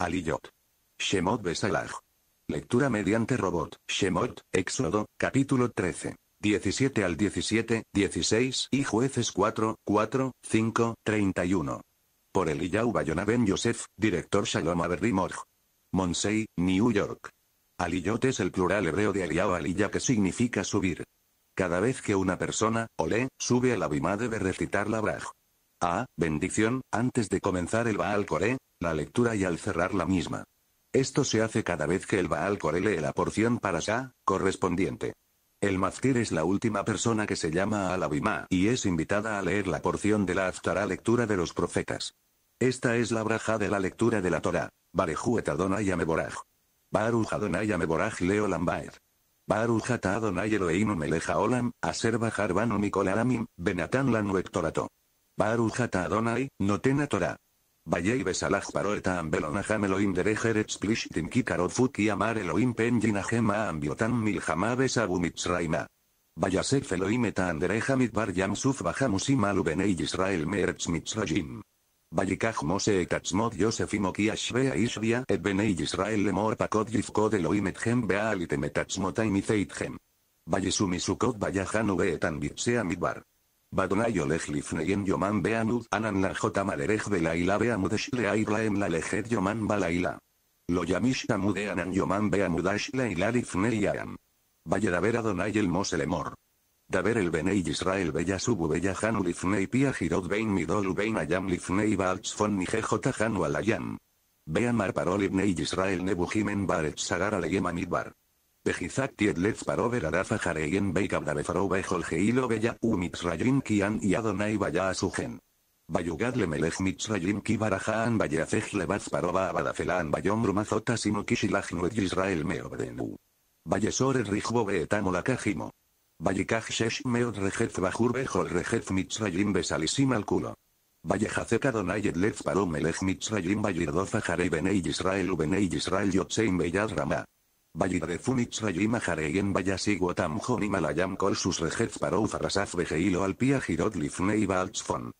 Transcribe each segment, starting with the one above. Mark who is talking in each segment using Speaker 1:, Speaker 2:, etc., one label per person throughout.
Speaker 1: Aliyot. Shemot Besalaj. Lectura mediante robot. Shemot, Éxodo, capítulo 13. 17 al 17, 16 y jueces 4, 4, 5, 31. Por Eliyahu Bayona Ben Yosef, director Shalom Morg. Monsey, New York. Aliyot es el plural hebreo de Eliyahu Aliyah que significa subir. Cada vez que una persona, o sube a la bima debe recitar la Braj. A, bendición, antes de comenzar el Baal Coré, la lectura y al cerrar la misma. Esto se hace cada vez que el Baal Kore lee la porción para Shah, correspondiente. El Mazkir es la última persona que se llama al Abimá y es invitada a leer la porción de la Aftará lectura de los profetas. Esta es la braja de la lectura de la Torah. Barejuet Adonai Ameboraj. Baruj Adonai Ameboraj Leo Lambaer. Baruch Ata Adonai Olam, Barujata no Adonai, notena Torah. y besalaj paroeta ambelonajam Elohim derech plish Splishtim kikarot fuki amar Elohim pen ambiotan ambiotam milhama besabu mitzraima. Vayasef Elohim eta andereja mitbar yam suf bajamusim alu benei Israel meretz mitzrayim. Mose et Atzmod Yosef Imokiash Bea Ishvia et Benei Yisrael Lemor Pakod Yifkod Elohim hem Bealitem et Atzmotai Mizeitchem. Vallisum Isukot Vayajanu Beetan Bitsea Badonai Oleg LIFNEYEN Yoman Beamud Anan la J la Belaila Beamud ESHLE en em la Lejet Yoman Balaila. Lo Yamish Amude Anan Yoman Beamudash la Lifneiam. Em. Vaya Daber Adonai el Moselemor. Daber el Benei Israel Bella Subu Bella Hanu y Pia Girod Bein Midol Bein Ayam Lifnei Baltzfon J Hanu Alayam. Beamar Parol Ibnei Israel Nebuhimen Baret Sagar Leyem Amidbar. Pejizak a Parover Araza Jareyen Beika Bejolgeilo Beya U Mitzrayim Kian y Adonai Vaya Melech Bayugad Lemelech Mitzrayim Ki Barajan Abadafelan Bayom Rumazota Sinukishilaj Nuet Israel Meobdenu. rijbo Errijbo Rijbo Kajimo. Vayikaj Shesh Meod Rejez Bajur Bejol Rejez Mitzrayim Besalisim al culo. adonai Mitzrayim Jarei Benei Israel benei Israel Yotzein Beyad Ramah. Valladefunic Rayima Jareyen Vallasigo Joni malayam Kol sus Rejez para vejeilo alpia girod lifnei baltzfon.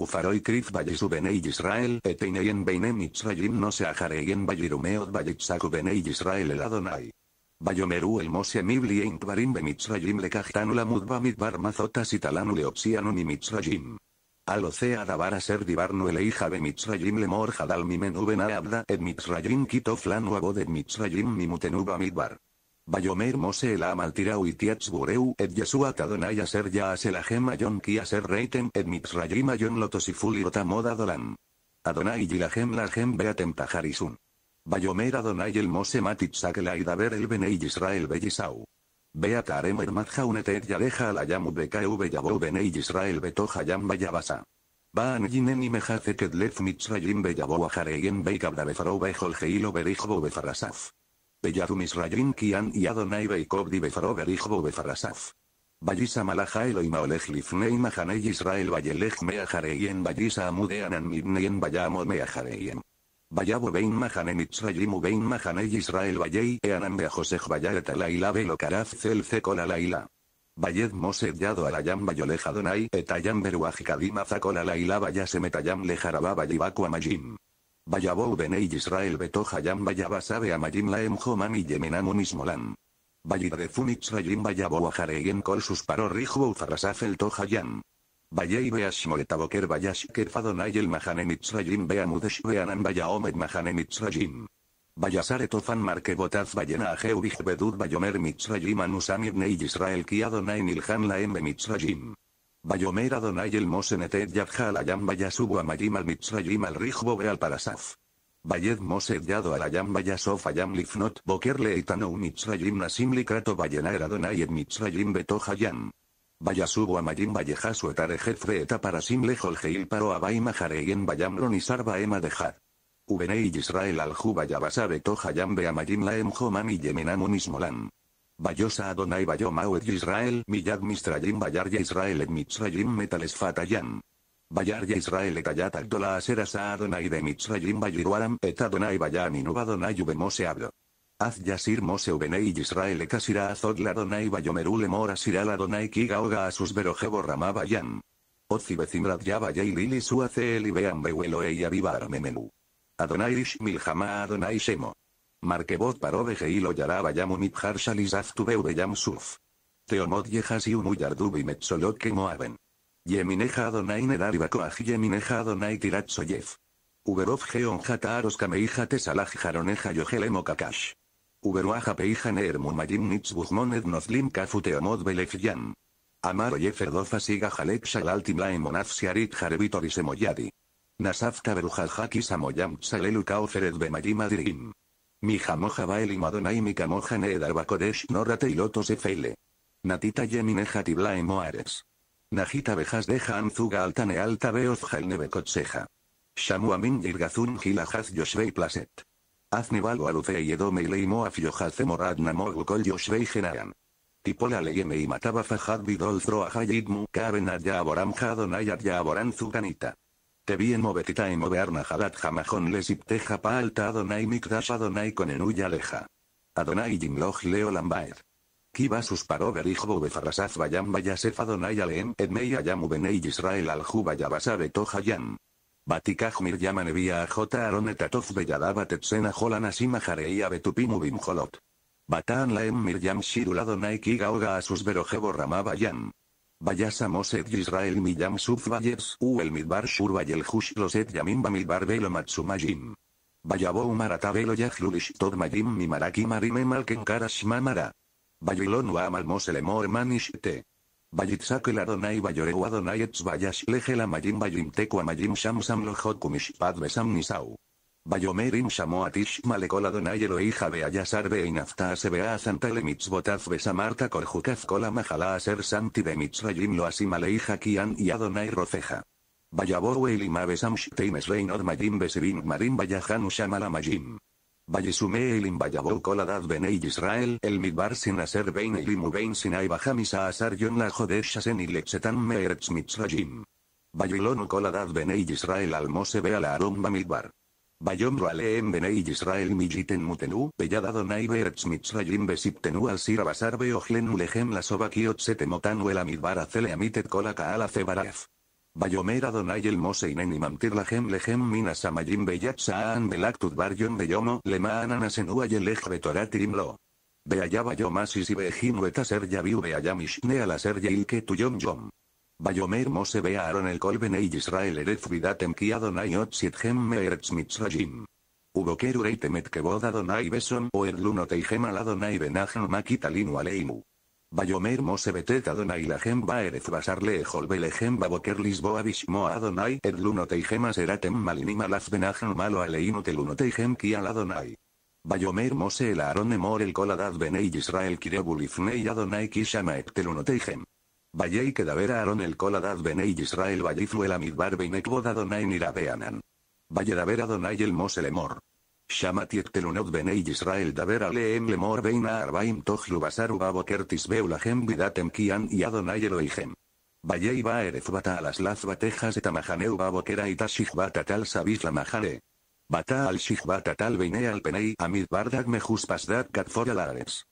Speaker 1: Ufaroi krif vallisubenei Israel eteineyen beinem Israelim no se Jareyen vallirumeot bene benei Israel el Adonai. Bayomeru el Mose Mibli en Tvarim Bemitzrayim le la Mudba Midbar Mazotas y Talanu le Alocea a ser divarno eleija mitzrayim lemor jadal mimenuben abda et mitzrayim kitoflan uabod et mitzrayim mimutenuba midbar. Bayomer Mose el amaltirau itiatz bureu et Yeshua a aser ya aselahem ayon ki aser reitem et mitzrayim ayon lotosiful moda dolan. Adonai yilahem lahem beatem tajarisun. Bayomer Adonai el Mose matitzak el aidaber el Israel bellisau. Beata Aremer Madjaunet et Yareja Alayamu BKV Yabou Benei Israel Beto Hayam Bayabasa. Baan yinen y mejaceket lef Mitzrayim a Ajareyen Beikabla Befaro Bejol Geilo Befarasaf. Beyadu Kian y Adonai Beikobdi Befaro Berijbo Befarasaf. Ballisa malaja y maolej Lifnei Mahanei Israel Bayelej Meajareyen Ballisa Amudeanan Mibneyen Bayamo Meajareyen. Vayabo Bein Mahane u Bein Mahane Israel Valley e a Joseh Vayat Alaila Belo Karaf celce Zekol Alaila. Vayed Moset Yado Alayam Bayoleja Donai Etayam Beruaj Kadima Zakol Alaila Vayase Metayam a baku Amayim. Vayabou Benei Israel Betohayam sabe Amayim Laem Homan y Yemenam Unismolam. Vayidrezum Mitzrayim Vayabou Ajareiem Kol Susparor farasafel toja yam. Vayei Beash Moetaboker Bayash el Mahane Mitzrayim Beamudesh Beanan Bayaomet Mahane Mitzrayim. Bayasare Tofan Markebotaz Bayena Ajeubij Bedud vayomer Mitzrayim anusamirne y Israel Ki Nilhan Laem Mitzrayim. Bayomer Adonai El Mosenetet Yadjal Ayam Bayasubu Amayim Al Mitzrayim Al Rijbo Beal Parasaf. Bayed Moset Yado Alayam vayasof Ayam Lifnot Boker Leitano Mitzrayim Nasim Likrato vayena Eradonai Et Mitzrayim Beto subo a Mayim Vallejasu etare jefre eta para simlejol geil paro abaima en bayamron y sarba ema dejar. Ubenei Israel al juba yabasabe toja yambe amayim laem joman y yemenamun ismolam. Bayosa Adonai mauet Israel Miyad Mistrayim vayar Israel et Mitzrayim Metales Fatayam. Bayarya Israel et Ayat Agdola Aseras Adonai de Mitzrayim Bayiruaram et Adonai Bayamin Ubadonai Ubemose hablo. Az Yasir Moseu Benei Israel Kasira Azot Ladonai Bayomeru Lemor Asira Ladonai Kigaoga Asus Berojebo Ramaba Yam. Ozi Bezimrat Yaba Lili Suacel Beam Bewelo Avivar Memenu. Adonai ish miljama Adonai Shemo. Markebot Parobe Geilo Yaraba Yamu Mibhar Shalizaz Tubeu Beyam Suf. Teomot Yejas unu Yardubi Metzolot Kemoaben. Yemineja Adonai Nedaribako Bakoaj Yemineja Adonai Tiratsoyev. Uberov Geon Jataros Kameija Tesalaj Jaroneja Yogelemo Kakash. Uberuaja peijan ermumayim nitzbuzmon nozlim kafuteomod belefyan. Amaro yefer dofa siga jalek shalaltim monaf siarit y semoyadi. Nasafta samoyam tsalelu kaoferet bemayim adirim. Mi jamoja baelim adonai mi kamoja needar norate efeile. Natita yemineja Najita bejas deja anzuga altane alta beoz jalnebekotseja. Shamu amin yirgazun gilajaz yoshvei plaset. Aznival Alucea y Edome y Leimo a moradna mogukol Genayan. Tipola leyeme y mataba Fajad Bidolzro a Hayidmu Kaben Adya Aboram Hadonayat Ya Aboram Zuganita. Te bien movetita y movearna jadat jamajon lesipteja pa alta Adonai mikdash Adonai con enuya leja. Adonai jimloj leo Kiva Kiba susparó berijo vayam bayam bayasef Adonai aleem edmei Israel aljuba yabasabe Batikajmir yamanevia a J. Aron etatov beyadaba tetsena jolan asima jareia betupimu bimjolot. Bataan laem miryam shirulado naiki gaoga a sus verojebo ramaba yam. Bayasa moset Israel miyam subvayes u el midbar shurbayel hush loset yamim bamidbar velo matsumajim. Bayabou maratabelo yajlulish tod mayim mi maraki marime malken mamara. Babilonu amal moselemor manishte. Yitzhakel Adonai Bayoreu Adonai Etzbayash Lejel Majim Bayimteku Amayim Majim Shamsam Lohot Kumishpad Besam Nisau. Bayomerim Shamoatish Malekol Adonai de Beayasar Beinafta Sebea Santale Mitzvotaf Besamarta Korjukaf Kola Mahala Aser Santi de Mitzrayim loasima Alei kian y Adonai Rofeja. Bayabou Elimabesam Shteimes majim Mayim Besirim Marim Bayahan Shamala majim el Bayabou Koladad Benei Israel El Midbar Sin Aser Bein Limu sin Sinai BAJAMISA Asar Yon La y Asen me Meeretz Mitzrayim. Vallilonu Koladad Benei Israel a la Aromba Midbar. Bayomro Benei Israel Mijiten Mutenu Pellada Naibe Beeretz Mitzrayim Besiptenu al Basar Beohlen lehem La Sobakiot Setemotanu El Amidbar Acele Amitet ala Cebaraf. Bayomera adonai mose y le Lejem Minas Amayin Beyat Saan Belactud Baryon Beyomo lo. Asenua Yelej Betorat Beayaba Yomasis y Wetaser Yaviu mishne Alaser la Tuyom Yom. Bayomer Mose Bearon el e Israel Erez Vidatem Kia Donayot Sitgem Meerz Mitzrayim. Uboker Reitemet Keboda Donay Beson Oerluno Teijem Aladonay Benajan Makitalinu Aleimu. Bayomer Mose Betet Adonai Lahem Baerez Basar Lehol Belehem Baboker Lisboa Bishmo Adonai Edluno Teijem seratem Malinim Alaz Benajan Malo Aleinu Teluno Teijem Kial Adonai. Bayomer Mose el Aarón Emor el Koladad Benei Israel Kirebulifnei Adonai Kishamaek Teluno Teijem. Bayei kedaber Aarón el Koladad Benei Israel Bayiflu el Amidbar ni Adonai Nirabeanan. Valle Adonai el Mose Lemor ben Benei Israel Daber Aleem Lemor Beina Arbaim Tohlu Basaru kertis Beulahem vidatem Kian y Adonai Elohim. va Baerez Bata las Batejas Etamahaneu Babokera Itashich tal Sabis mahale. Bata al tal veine al Alpenei Amid Bardak Mejus Pasdat Katfor Alares.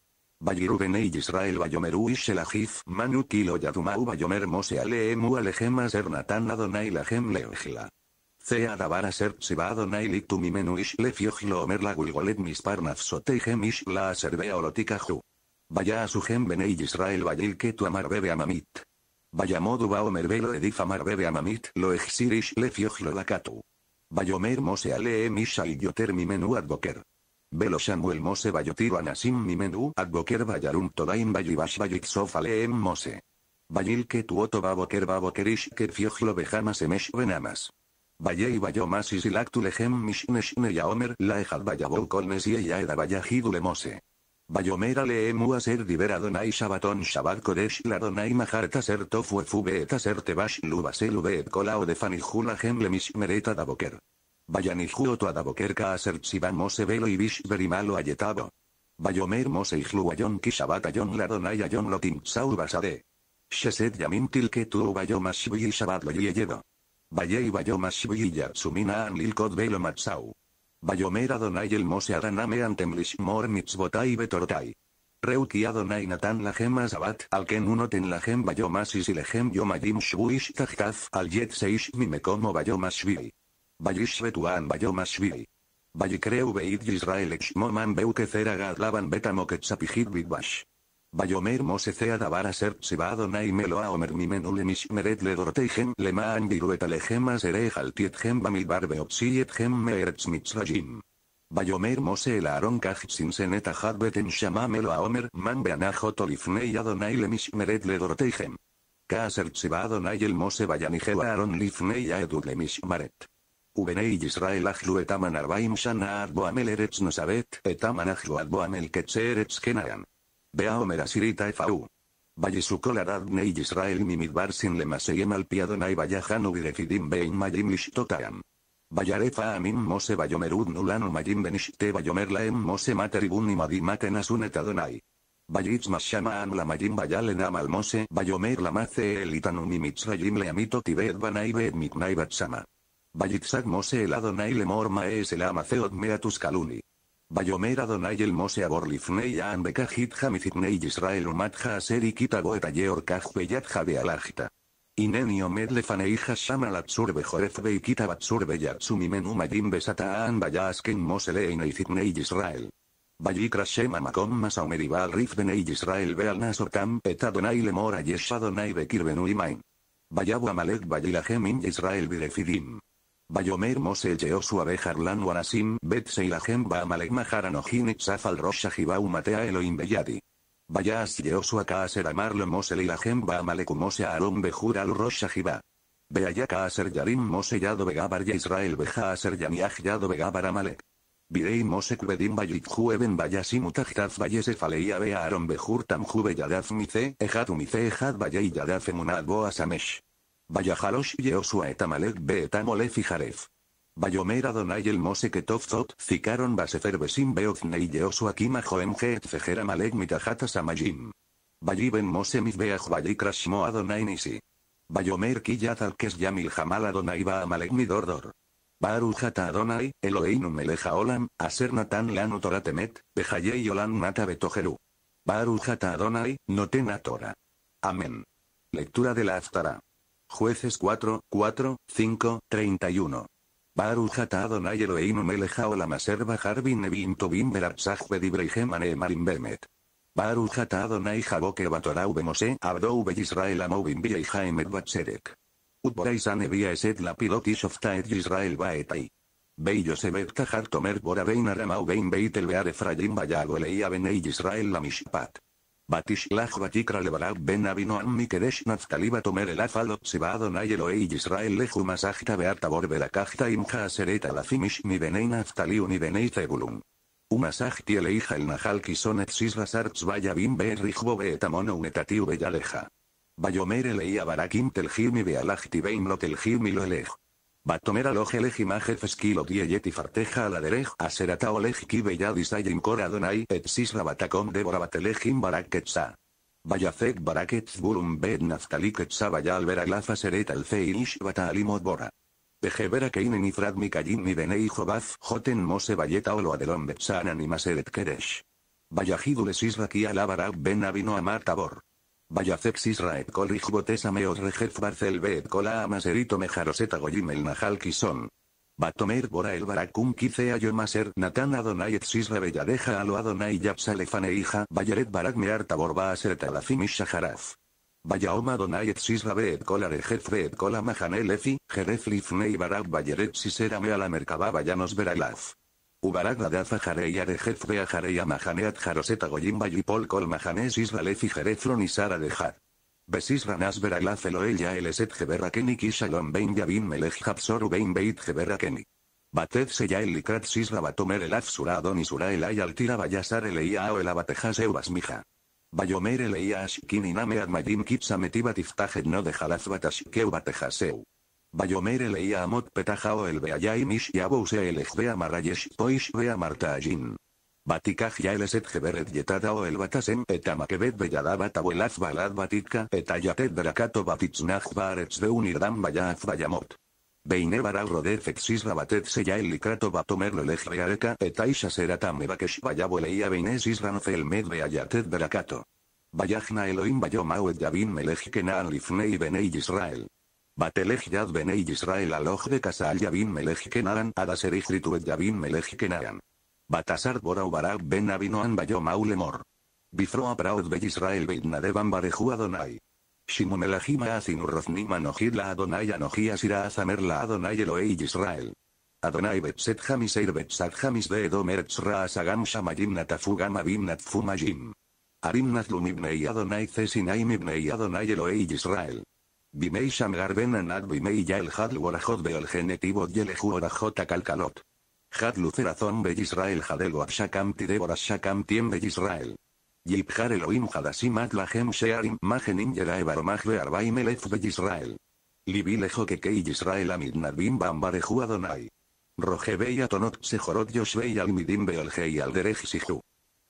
Speaker 1: Vayiru Benei Israel Bayomeru Ishelahif Manu Kilo Yadumau Bayomer Mose Aleemu Alehem Azernatan Adonai Lahem Leojla a ser tu lictum le lefiogilo omer la gulgolet mispar mish la aserbea ju. Vaya a su gem benei Israel vayil que tu amar bebe amamit. Vaya modu va omer velo edif amar bebe amamit lo exirish lefiogilo lakatu. Vayomer mose alee em mishal yoter menu advoker. Velo Samuel Mose Bayotiro Anasim Mimenu Advoker Bayarum Todaim Bayibash Bayixof Aleem Mose. Bayil que tu oto baboker babokerish que fiojlo bejamas emesh benamas. Vallei Bayomasis y ejad Mishne Yaomer Laejad Bayabou colnes y Yaeda Bayajidule Mose. Bayomera leemu aser diver Adonai shabaton shabat Koresh Ladonai Maharta ser tofu efu beeta ser tebash lubaselu beet o de mis le mishmereta daboker. to adaboker ka aser tziban mose velo y bish berimalo ayetabo. Bayomer mose ijlu ayon ki shabat ayon Ladonai ayon lotim sau basade. Sheset yamin tilke tu bayomash y shabat lo yeyedo. Valley Bayomash Villa Sumina An Lilkot Velo Matsau. Bayomer Adonai El Mose Adaname Antemlish Mor Mitzvotai Betortai. Reuki Adonai Natan Lahem Azabat Alken Unoten le gem Yoma Yomayim Shvuish Tajkaf Al Yet Seish Mimekomo Bayomashvili. Bayish Betuan Bayomashvili. Bayikreu veid Yisrael Exmoman Beukecera Gadlaban Betamoketsapihit Bigbash. Bayomer Mose davar a ser va Melo meloa omer mi menule mishmeret le dorteijem le maan viruetalejem aserejal tietjem bamilbar beopsietjem meeretz mitzrayim. Bayomer mose el aaron kajitsin senet ahad beten shama a omer man beanajot olifnei Adonai le mishmeret le dorteijem. Kaaser va Adonai el mose bayanijeu aaron lifnei aedu le mishmaret. Ubenei Israel ajlu etaman arbaim shana arboamel eretz nosavet etaman ajlu el ketze Veaomer Asirita Efaú. Vallisukol Arad y Israel maseyem Sin Lemaseyem Alpiadonai Vayahanu Birefidim Bein Mayim ishtotayam. Vayarefa amin Mose Vayomerud Nulanu Mayim Benishte Vayomer Laem Mose Materibun Imadim Atenasun Etadonai. Vayitz Mashama majim mayim Vayalenam Al Mose Vayomer el Elitanum le Leamito Tibet Banai Bet Miknai Batsama. Vayitzak Mose El Adonai Lemor Maes El Amaceot Kaluni. Vayomera Adonai el Mose borlifnei Lifnei Aan Bekajit Israel Umat Haaseri Kita Goeta Yeor Jade Alajita. Ineni Omed Lefanei Hasham Alatsur Bejoref Beikita Batsur Mose Leinei Zitnei Israel. Bayikra Shema Makom Masa Omeribal Rif Israel Beal Et Adonai Lemora Adonai Bekir Amalek Bayilahem In Israel Birefidim. Bayomer Moshe yeosua Bejarlan Wanasim Betsei Lahem Baamalek Maharan Ojinit Safal Rosh umatea Matea Elohim Beyadi. Bayas yeosua Kaaser Amarlo Moshe Lilahem Baamalek Moshe Aaron Al Rosh Jibá. Beaya Kaaser Yarim Moshe Yado Begabar Israel Bejaaser Yaniach Yado Begabar Amalek. Virei Mosek vedim Bayit Jueben Bayasim Utajtaz Bayese Faleia aaron Bejur Tamjube Yadaf Mice, ejad Umice Ejat Bayei Yadaf Vayajalosh yeosua etamalek beetamolef y Jaref. Vayomer Adonai el Mose Ketofzot, Zikaron Basefer Besim Beoznei yeosua Kima Joem Geet Fejer Amalek Mitajata Samajim. Vayiben Mose Mizbeach Vayikrashmo Adonai Nisi. Vayomer Kiyat Alkes Yamil Jamal Adonai amalek Midordor. Baruch Hata Adonai, Eloheinu Meleja Olam, Aser Natan Lanu Toratemet, Bejayei Olam Nata Betojeru. Baruch Hata Adonai, Notena tora. Amén. Lectura de la Aftara. Jueces 4, 4, 5, 31. Baruch Adonai Adonai Elohim melech haolam bajar bin nevim tovim beratzach bedibreihem aneemarim bemet. Baruch Adonai jaboke batorau bemose abdou beyisrael amovim biyeihaemet batzerek. Utboraizan evia eset la pilot ishoftaet Israel baetai. Bello se bet kajar tomer bora bein aramau bein beit Israel la mishpat. Batishlach Batikra Levarab Ben Abinoam Mikedesh va Tomer El Afalo Siba Adonai israel Yisrael Lehu Masajta Beata la cajta Imcha sereta Lafimish Ni Benei Natzkali Ni Benei tebulum. Umasajti Eleija El Nahal Kison Et Sisra Vaya Bim Be Rijbo Be Etamono Unetatiu vayomere Bayomer Eleija Barakim Telhil Mi Bealajti Beim Lo Telhil Mi Lo Batomera loj eleg imagef skilo dieyeti farteja aladerej aserata oleg kibe yadisayim kora donai et sisra batacom debora batelejim Vaya Vayafek barakets burum bed naftaliquetza vaya sereta seret feilish bata alimod bora. Pejevera keinen mi mikayin mi benei jovaz joten mose valleta olo adelom betsanan y maseret keresh. Vayajidule sisra kia alabarab ben abino tabor. Vaya raetkol botesame ameos rejef barcel cola amaserito mejaroseta el najal son. Batomer bora el baracum quicea yo maser natan adonai sisra deja alo adonai yapsalefane hija bayeret barak mearta borba aserta lafim shaharaf. Vayaoma donai etsis rabeet cola rejef beet cola majanel efi, jerez lifnei barak bayeret sisera mea la merkaba vayanos veralaf. Ubarak Daza de Arejef de ajareya Amahaneat Jaroseta Goyim Bayipol Kol Mahanes Isbalef y y Sara de jad Besis ella el eset keni Kishalom Bein yabin Melech Bein Beit Geberrakeni. Batez ya el likrat sisra batomer el adon sura el ay bayasar el o el abatejas eubas Bayomer el eia iname no dejalaz batashkeu batejaseu. Bayomere leía a Mot o el Beayay Mish Yabouse el Bea Marayesh Poish Bea Martajin. Batikaj ya el esetjeberet yetada o el Batasem Etamakevet Beyada Abuelaz Balad Batitka Etayatet Drakato batitsnach Barets de Unirdam Bayaf Bayamot. Beine Baral rodez exis rabatet seya el likrato batomer lelej reareca etaisha seratam evakesh bayabo leía beines isran felmed beayatet drakato. Bayajna Elohim yavin melej lifnei benei Israel. Batelej Yad Benei Israel Aloj de Casal Yavin Melej Kenaran Adaserij Rituet Yavin Melej Kenaran. Batasar Borau Barab Ben Abinoan Bayo Maulemor. Bifroa Praud Be Israel Bitnadevan Bareju Adonai. Shimumelajima Azinurroznim nojid La Adonai Anojia Sira Azamer La Adonai Eloei Israel. Adonai Betset Hamiseir Betsat Hamis de Edom Ra Asagam Shamayim Natafugam Abim Natfumajim. Arim Nazlum Ibnei Adonai Cesinaim Ibnei Adonai Eloei Israel. Bimei Shamgar benanad Bimei Yael Had orajot Beol Genetivo yeleju Orajot Akalkalot. Hadlu zerazon Bey Israel Hadel Shakam Shakam Tiem Israel. Yipjar Elohim Hadasim Lahem Shearim Magenim yerae Magbe Arbaim Elef Bey Israel. Libi Lejo Kekei Israel Amid Nadbim Bambarehu Adonai. Roje atonot Tonot Sejorot al Almidim Beol Gei Alderej Siju.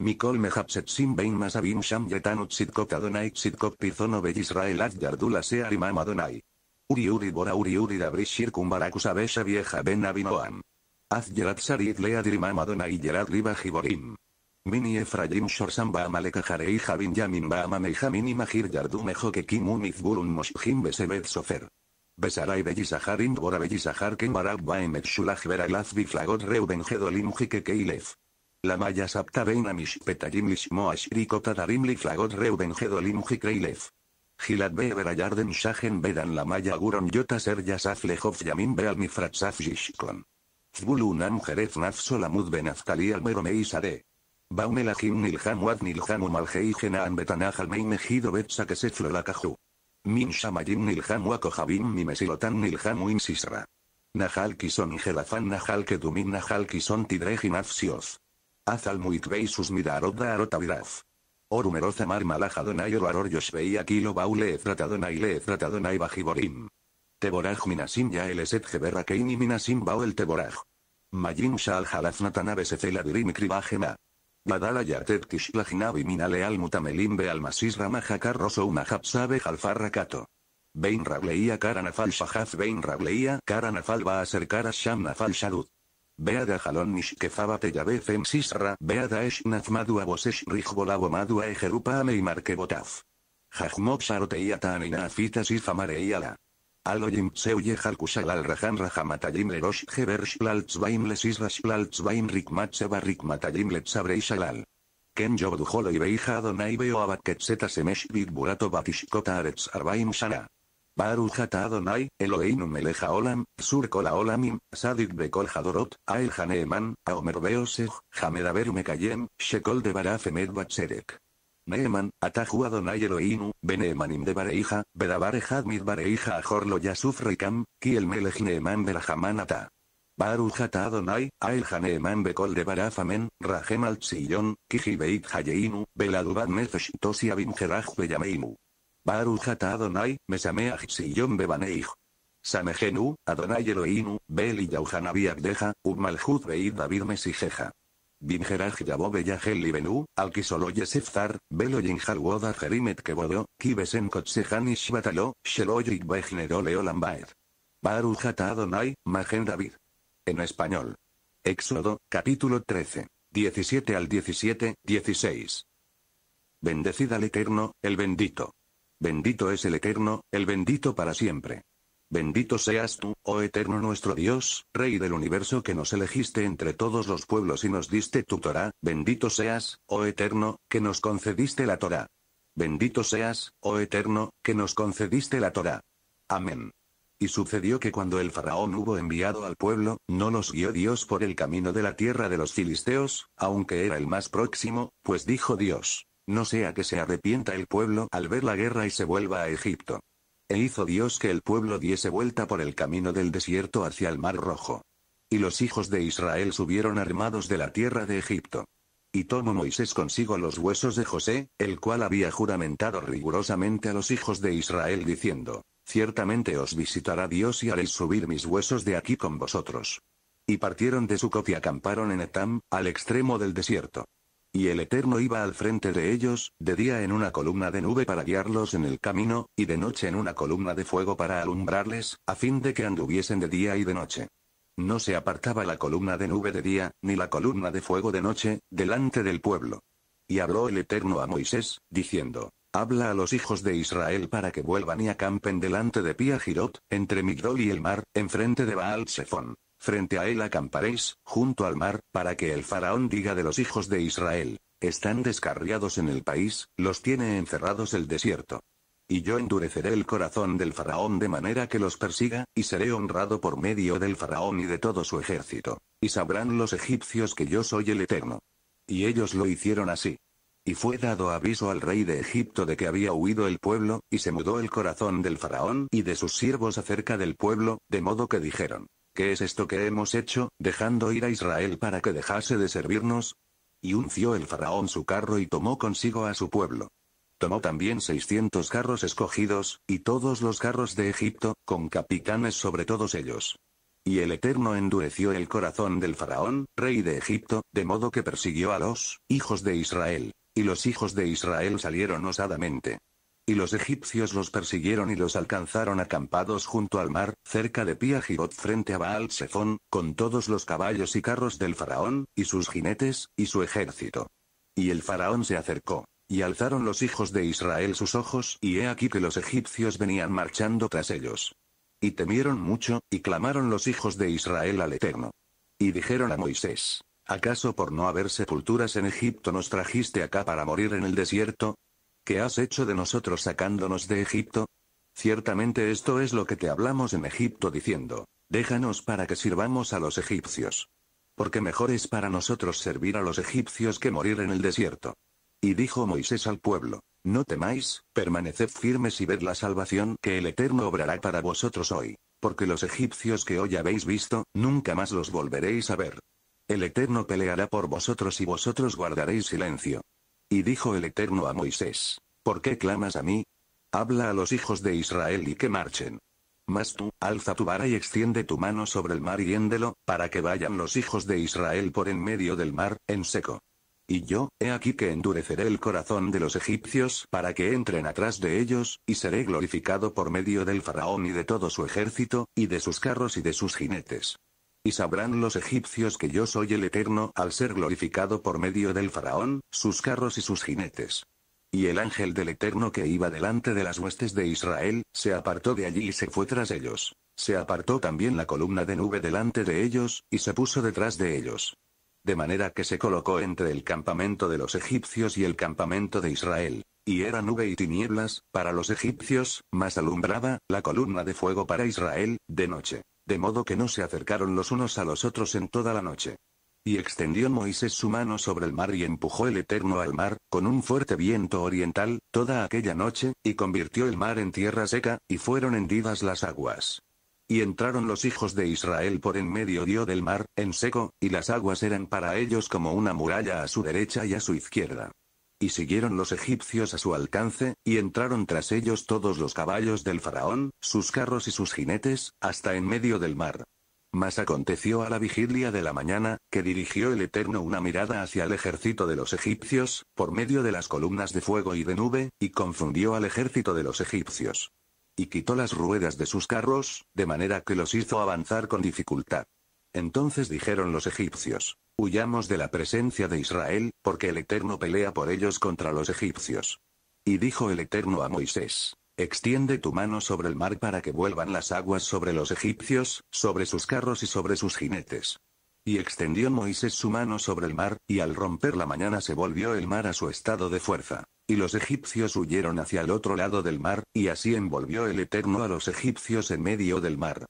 Speaker 1: מכל מחפשצים בין מסבים שם יתנו צדקות אדוני צדקות פיצונו בית ישראל עד ירדו לשער עמם אדוני. אורי אורי בורה אורי אורי דברי שיר קומברקוס אבש אביך בן אבינועם. אף ירד שרית ליד עמם אדוני ירד ריבה חיבורים. מיני אפרים שורסם בעמלק אחריך בנימין בעממיך מיני מחיר ירדו מחוקקים ומזבולון מושכים בסבב סופר. בשרי ויששכר עם דבורה ויששכר כן ברב בהם את שולח ורגלף בפלגות ראובן חדולים חיקקי לב. La maya La moash, Amishpetarim Lishmoashriko Tadarim Liflagot Reuben Gedolim Jikreilev. Gilad Beberayarden Shagen Bedan maya Guron Yota Serja Saflejov Yamin Beal frat Safjishkon. Zbulunam Jerez Nafsolamud Benaftali Almeromei Sare. Baumelahim Nilham Wad Nilham Umalgeigenaan Mei Mejido Betsa que se flolacaju. Min Shamayim Nilham Wakohabim Mimesilotan Nilham Sisra. Nahal Kison Gelafan Nahal Kedumin Nahal Kison Tidrejin Afsioz. Azalmuit sus midarod daarot aviraf. Orumeroza mar malajadonai oraror yoshvei aquilo baule efratadonai le efratadonai bajiborim. Teboraj minasim ya el eset keini minasim baul teboraj. Majin shal se besecela dirim kribajema. Badala yatet kishlajinabi minale al mutamelim be al masis kato. Bein karanafal shahaz bein kara karanafal va a ser sham nafal shadud. Beada jalón nishkefaba fem sisra beada esh madua vosesh rijbolabo madua ame y markebotaf. Jajmob saroteia fitas y Aloyim seuye rahan al rajan rajamatalim lerosh gebersh laltzbaim lesisras laltzbaim le rikmatalim letzabreishalal. Ken y beija donai beo ketzeta semesh burato batishkota aretz arbaim shana. Baruch Adonai, Eloheinu meleja olam, sur olamim, sadik bekol hadorot, ael haneeman, aomer Hamed mekayem, shekol de barafemed batzerek. Neeman, ataju Adonai Eloheinu, beneemanim de bareija, Bedabare hadmid bareija ahorlo yasuf rikam, ki melech neeman belahaman ata. Baruch Adonai, ael haneeman bekol de barafamen, rahem al Kiji kijibeit hayeinu, beladubat nefesh abim beyameinu. Baruch ata Adonai, mesameach yon bebaneich. Samejenu, Adonai Eloinu, beli y Yauhanabi Abdeja, Umalhut Beid David Mesijeja. Binjeraj Yabobe Yahel Benu, Alkisolo Yesefzar, Belo Woda Jerimet Kebodo, Kibesen Kotsehan y Sheloyik Baruch ata Adonai, Magen David. En español. Éxodo, capítulo 13. 17 al 17, 16. Bendecida al Eterno, el bendito. Bendito es el Eterno, el bendito para siempre. Bendito seas tú, oh eterno nuestro Dios, Rey del universo que nos elegiste entre todos los pueblos y nos diste tu Torah, bendito seas, oh eterno, que nos concediste la Torah. Bendito seas, oh eterno, que nos concediste la Torah. Amén. Y sucedió que cuando el faraón hubo enviado al pueblo, no los guió Dios por el camino de la tierra de los filisteos, aunque era el más próximo, pues dijo Dios, no sea que se arrepienta el pueblo al ver la guerra y se vuelva a Egipto. E hizo Dios que el pueblo diese vuelta por el camino del desierto hacia el mar rojo. Y los hijos de Israel subieron armados de la tierra de Egipto. Y tomó Moisés consigo los huesos de José, el cual había juramentado rigurosamente a los hijos de Israel diciendo, Ciertamente os visitará Dios y haréis subir mis huesos de aquí con vosotros. Y partieron de Sucot y acamparon en Etam, al extremo del desierto. Y el Eterno iba al frente de ellos, de día en una columna de nube para guiarlos en el camino, y de noche en una columna de fuego para alumbrarles, a fin de que anduviesen de día y de noche. No se apartaba la columna de nube de día, ni la columna de fuego de noche, delante del pueblo. Y habló el Eterno a Moisés, diciendo, Habla a los hijos de Israel para que vuelvan y acampen delante de Pia Girot, entre Migdol y el mar, enfrente de Baal Sefón. Frente a él acamparéis, junto al mar, para que el faraón diga de los hijos de Israel, están descarriados en el país, los tiene encerrados el desierto. Y yo endureceré el corazón del faraón de manera que los persiga, y seré honrado por medio del faraón y de todo su ejército. Y sabrán los egipcios que yo soy el Eterno. Y ellos lo hicieron así. Y fue dado aviso al rey de Egipto de que había huido el pueblo, y se mudó el corazón del faraón y de sus siervos acerca del pueblo, de modo que dijeron, ¿Qué es esto que hemos hecho, dejando ir a Israel para que dejase de servirnos? Y unció el faraón su carro y tomó consigo a su pueblo. Tomó también seiscientos carros escogidos, y todos los carros de Egipto, con capitanes sobre todos ellos. Y el Eterno endureció el corazón del faraón, rey de Egipto, de modo que persiguió a los hijos de Israel. Y los hijos de Israel salieron osadamente. Y los egipcios los persiguieron y los alcanzaron acampados junto al mar, cerca de Pia frente a Baal Sefón, con todos los caballos y carros del faraón, y sus jinetes, y su ejército. Y el faraón se acercó. Y alzaron los hijos de Israel sus ojos, y he aquí que los egipcios venían marchando tras ellos. Y temieron mucho, y clamaron los hijos de Israel al Eterno. Y dijeron a Moisés, ¿acaso por no haber sepulturas en Egipto nos trajiste acá para morir en el desierto? ¿Qué has hecho de nosotros sacándonos de Egipto? Ciertamente esto es lo que te hablamos en Egipto diciendo, déjanos para que sirvamos a los egipcios. Porque mejor es para nosotros servir a los egipcios que morir en el desierto. Y dijo Moisés al pueblo, no temáis, permaneced firmes y ved la salvación que el Eterno obrará para vosotros hoy, porque los egipcios que hoy habéis visto, nunca más los volveréis a ver. El Eterno peleará por vosotros y vosotros guardaréis silencio. Y dijo el Eterno a Moisés, ¿por qué clamas a mí? Habla a los hijos de Israel y que marchen. Mas tú, alza tu vara y extiende tu mano sobre el mar y hiéndelo para que vayan los hijos de Israel por en medio del mar, en seco. Y yo, he aquí que endureceré el corazón de los egipcios para que entren atrás de ellos, y seré glorificado por medio del faraón y de todo su ejército, y de sus carros y de sus jinetes. Y sabrán los egipcios que yo soy el Eterno al ser glorificado por medio del faraón, sus carros y sus jinetes. Y el ángel del Eterno que iba delante de las huestes de Israel, se apartó de allí y se fue tras ellos. Se apartó también la columna de nube delante de ellos, y se puso detrás de ellos. De manera que se colocó entre el campamento de los egipcios y el campamento de Israel. Y era nube y tinieblas, para los egipcios, mas alumbraba, la columna de fuego para Israel, de noche. De modo que no se acercaron los unos a los otros en toda la noche. Y extendió Moisés su mano sobre el mar y empujó el Eterno al mar, con un fuerte viento oriental, toda aquella noche, y convirtió el mar en tierra seca, y fueron hendidas las aguas. Y entraron los hijos de Israel por en medio dio del mar, en seco, y las aguas eran para ellos como una muralla a su derecha y a su izquierda y siguieron los egipcios a su alcance, y entraron tras ellos todos los caballos del faraón, sus carros y sus jinetes, hasta en medio del mar. Mas aconteció a la vigilia de la mañana, que dirigió el Eterno una mirada hacia el ejército de los egipcios, por medio de las columnas de fuego y de nube, y confundió al ejército de los egipcios. Y quitó las ruedas de sus carros, de manera que los hizo avanzar con dificultad. Entonces dijeron los egipcios, Huyamos de la presencia de Israel, porque el Eterno pelea por ellos contra los egipcios. Y dijo el Eterno a Moisés, Extiende tu mano sobre el mar para que vuelvan las aguas sobre los egipcios, sobre sus carros y sobre sus jinetes. Y extendió Moisés su mano sobre el mar, y al romper la mañana se volvió el mar a su estado de fuerza. Y los egipcios huyeron hacia el otro lado del mar, y así envolvió el Eterno a los egipcios en medio del mar.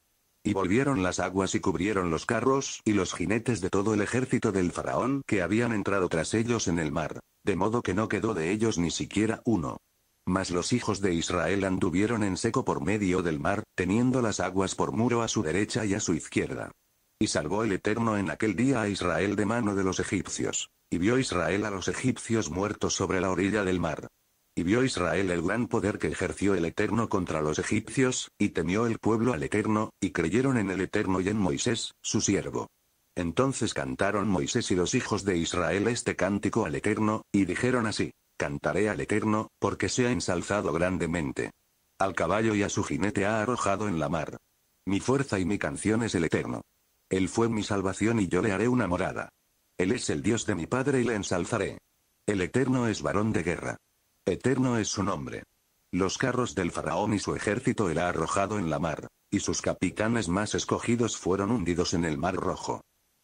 Speaker 1: Y volvieron las aguas y cubrieron los carros y los jinetes de todo el ejército del faraón que habían entrado tras ellos en el mar, de modo que no quedó de ellos ni siquiera uno. Mas los hijos de Israel anduvieron en seco por medio del mar, teniendo las aguas por muro a su derecha y a su izquierda. Y salvó el Eterno en aquel día a Israel de mano de los egipcios. Y vio Israel a los egipcios muertos sobre la orilla del mar. Y vio Israel el gran poder que ejerció el Eterno contra los egipcios, y temió el pueblo al Eterno, y creyeron en el Eterno y en Moisés, su siervo. Entonces cantaron Moisés y los hijos de Israel este cántico al Eterno, y dijeron así, Cantaré al Eterno, porque se ha ensalzado grandemente. Al caballo y a su jinete ha arrojado en la mar. Mi fuerza y mi canción es el Eterno. Él fue mi salvación y yo le haré una morada. Él es el Dios de mi Padre y le ensalzaré. El Eterno es varón de guerra. Eterno es su nombre. Los carros del faraón y su ejército él ha arrojado en la mar, y sus capitanes más escogidos fueron hundidos en el mar rojo.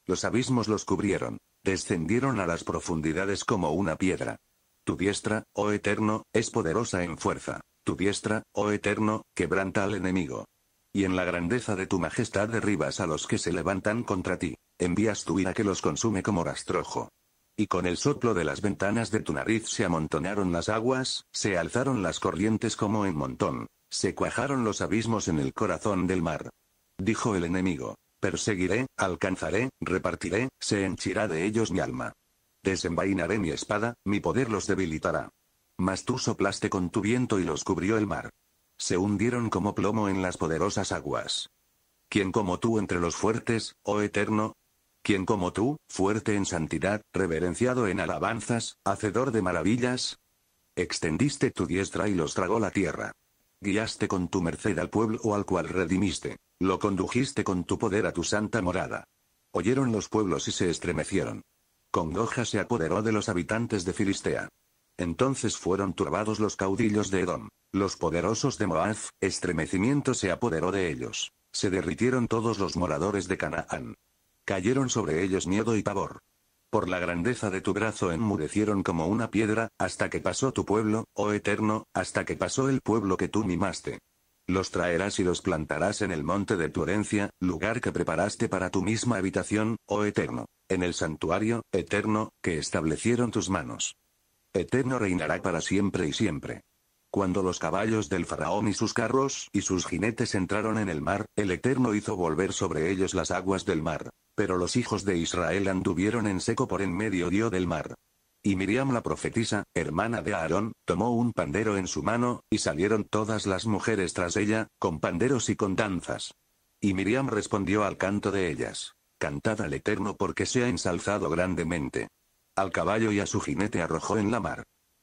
Speaker 1: Los abismos los cubrieron, descendieron a las profundidades como una piedra. Tu diestra, oh eterno, es poderosa en fuerza. Tu diestra, oh eterno, quebranta al enemigo. Y en la grandeza de tu majestad derribas a los que se levantan contra ti, envías tu ira que los consume como rastrojo y con el soplo de las ventanas de tu nariz se amontonaron las aguas, se alzaron las corrientes como en montón, se cuajaron los abismos en el corazón del mar. Dijo el enemigo, perseguiré, alcanzaré, repartiré, se henchirá de ellos mi alma. Desenvainaré mi espada, mi poder los debilitará. Mas tú soplaste con tu viento y los cubrió el mar. Se hundieron como plomo en las poderosas aguas. ¿Quién como tú entre los fuertes, oh eterno? Quien como tú, fuerte en santidad, reverenciado en alabanzas, hacedor de maravillas, extendiste tu diestra y los tragó la tierra. Guiaste con tu merced al pueblo o al cual redimiste, lo condujiste con tu poder a tu santa morada. Oyeron los pueblos y se estremecieron. Congoja se apoderó de los habitantes de Filistea. Entonces fueron turbados los caudillos de Edom, los poderosos de Moab, estremecimiento se apoderó de ellos, se derritieron todos los moradores de Canaán. Cayeron sobre ellos miedo y pavor. Por la grandeza de tu brazo enmudecieron como una piedra, hasta que pasó tu pueblo, oh eterno, hasta que pasó el pueblo que tú mimaste. Los traerás y los plantarás en el monte de tu herencia, lugar que preparaste para tu misma habitación, oh eterno, en el santuario, eterno, que establecieron tus manos. Eterno reinará para siempre y siempre. Cuando los caballos del faraón y sus carros y sus jinetes entraron en el mar, el Eterno hizo volver sobre ellos las aguas del mar. Pero los hijos de Israel anduvieron en seco por en medio dio del mar. Y Miriam la profetisa, hermana de Aarón, tomó un pandero en su mano, y salieron todas las mujeres tras ella, con panderos y con danzas. Y Miriam respondió al canto de ellas. Cantad al Eterno porque se ha ensalzado grandemente. Al caballo y a su jinete arrojó en la mar.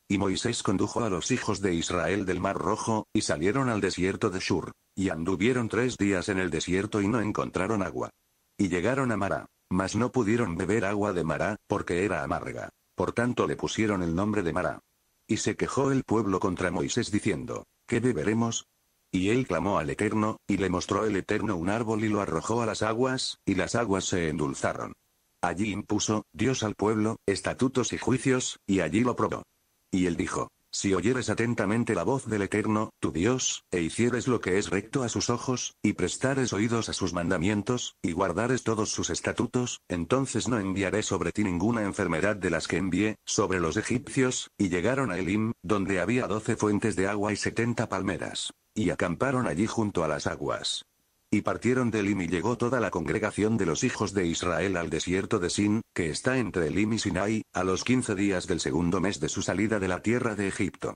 Speaker 1: Y Moisés condujo a los hijos de Israel del Mar Rojo, y salieron al desierto de Shur. Y anduvieron tres días en el desierto y no encontraron agua. Y llegaron a Mara, Mas no pudieron beber agua de Mará, porque era amarga. Por tanto le pusieron el nombre de Mara. Y se quejó el pueblo contra Moisés diciendo, ¿qué beberemos? Y él clamó al Eterno, y le mostró el Eterno un árbol y lo arrojó a las aguas, y las aguas se endulzaron. Allí impuso, Dios al pueblo, estatutos y juicios, y allí lo probó. Y él dijo, si oyeres atentamente la voz del Eterno, tu Dios, e hicieres lo que es recto a sus ojos, y prestares oídos a sus mandamientos, y guardares todos sus estatutos, entonces no enviaré sobre ti ninguna enfermedad de las que envié, sobre los egipcios, y llegaron a Elim, donde había doce fuentes de agua y setenta palmeras. Y acamparon allí junto a las aguas. Y partieron de Elim y llegó toda la congregación de los hijos de Israel al desierto de Sin, que está entre Elim y Sinai, a los quince días del segundo mes de su salida de la tierra de Egipto.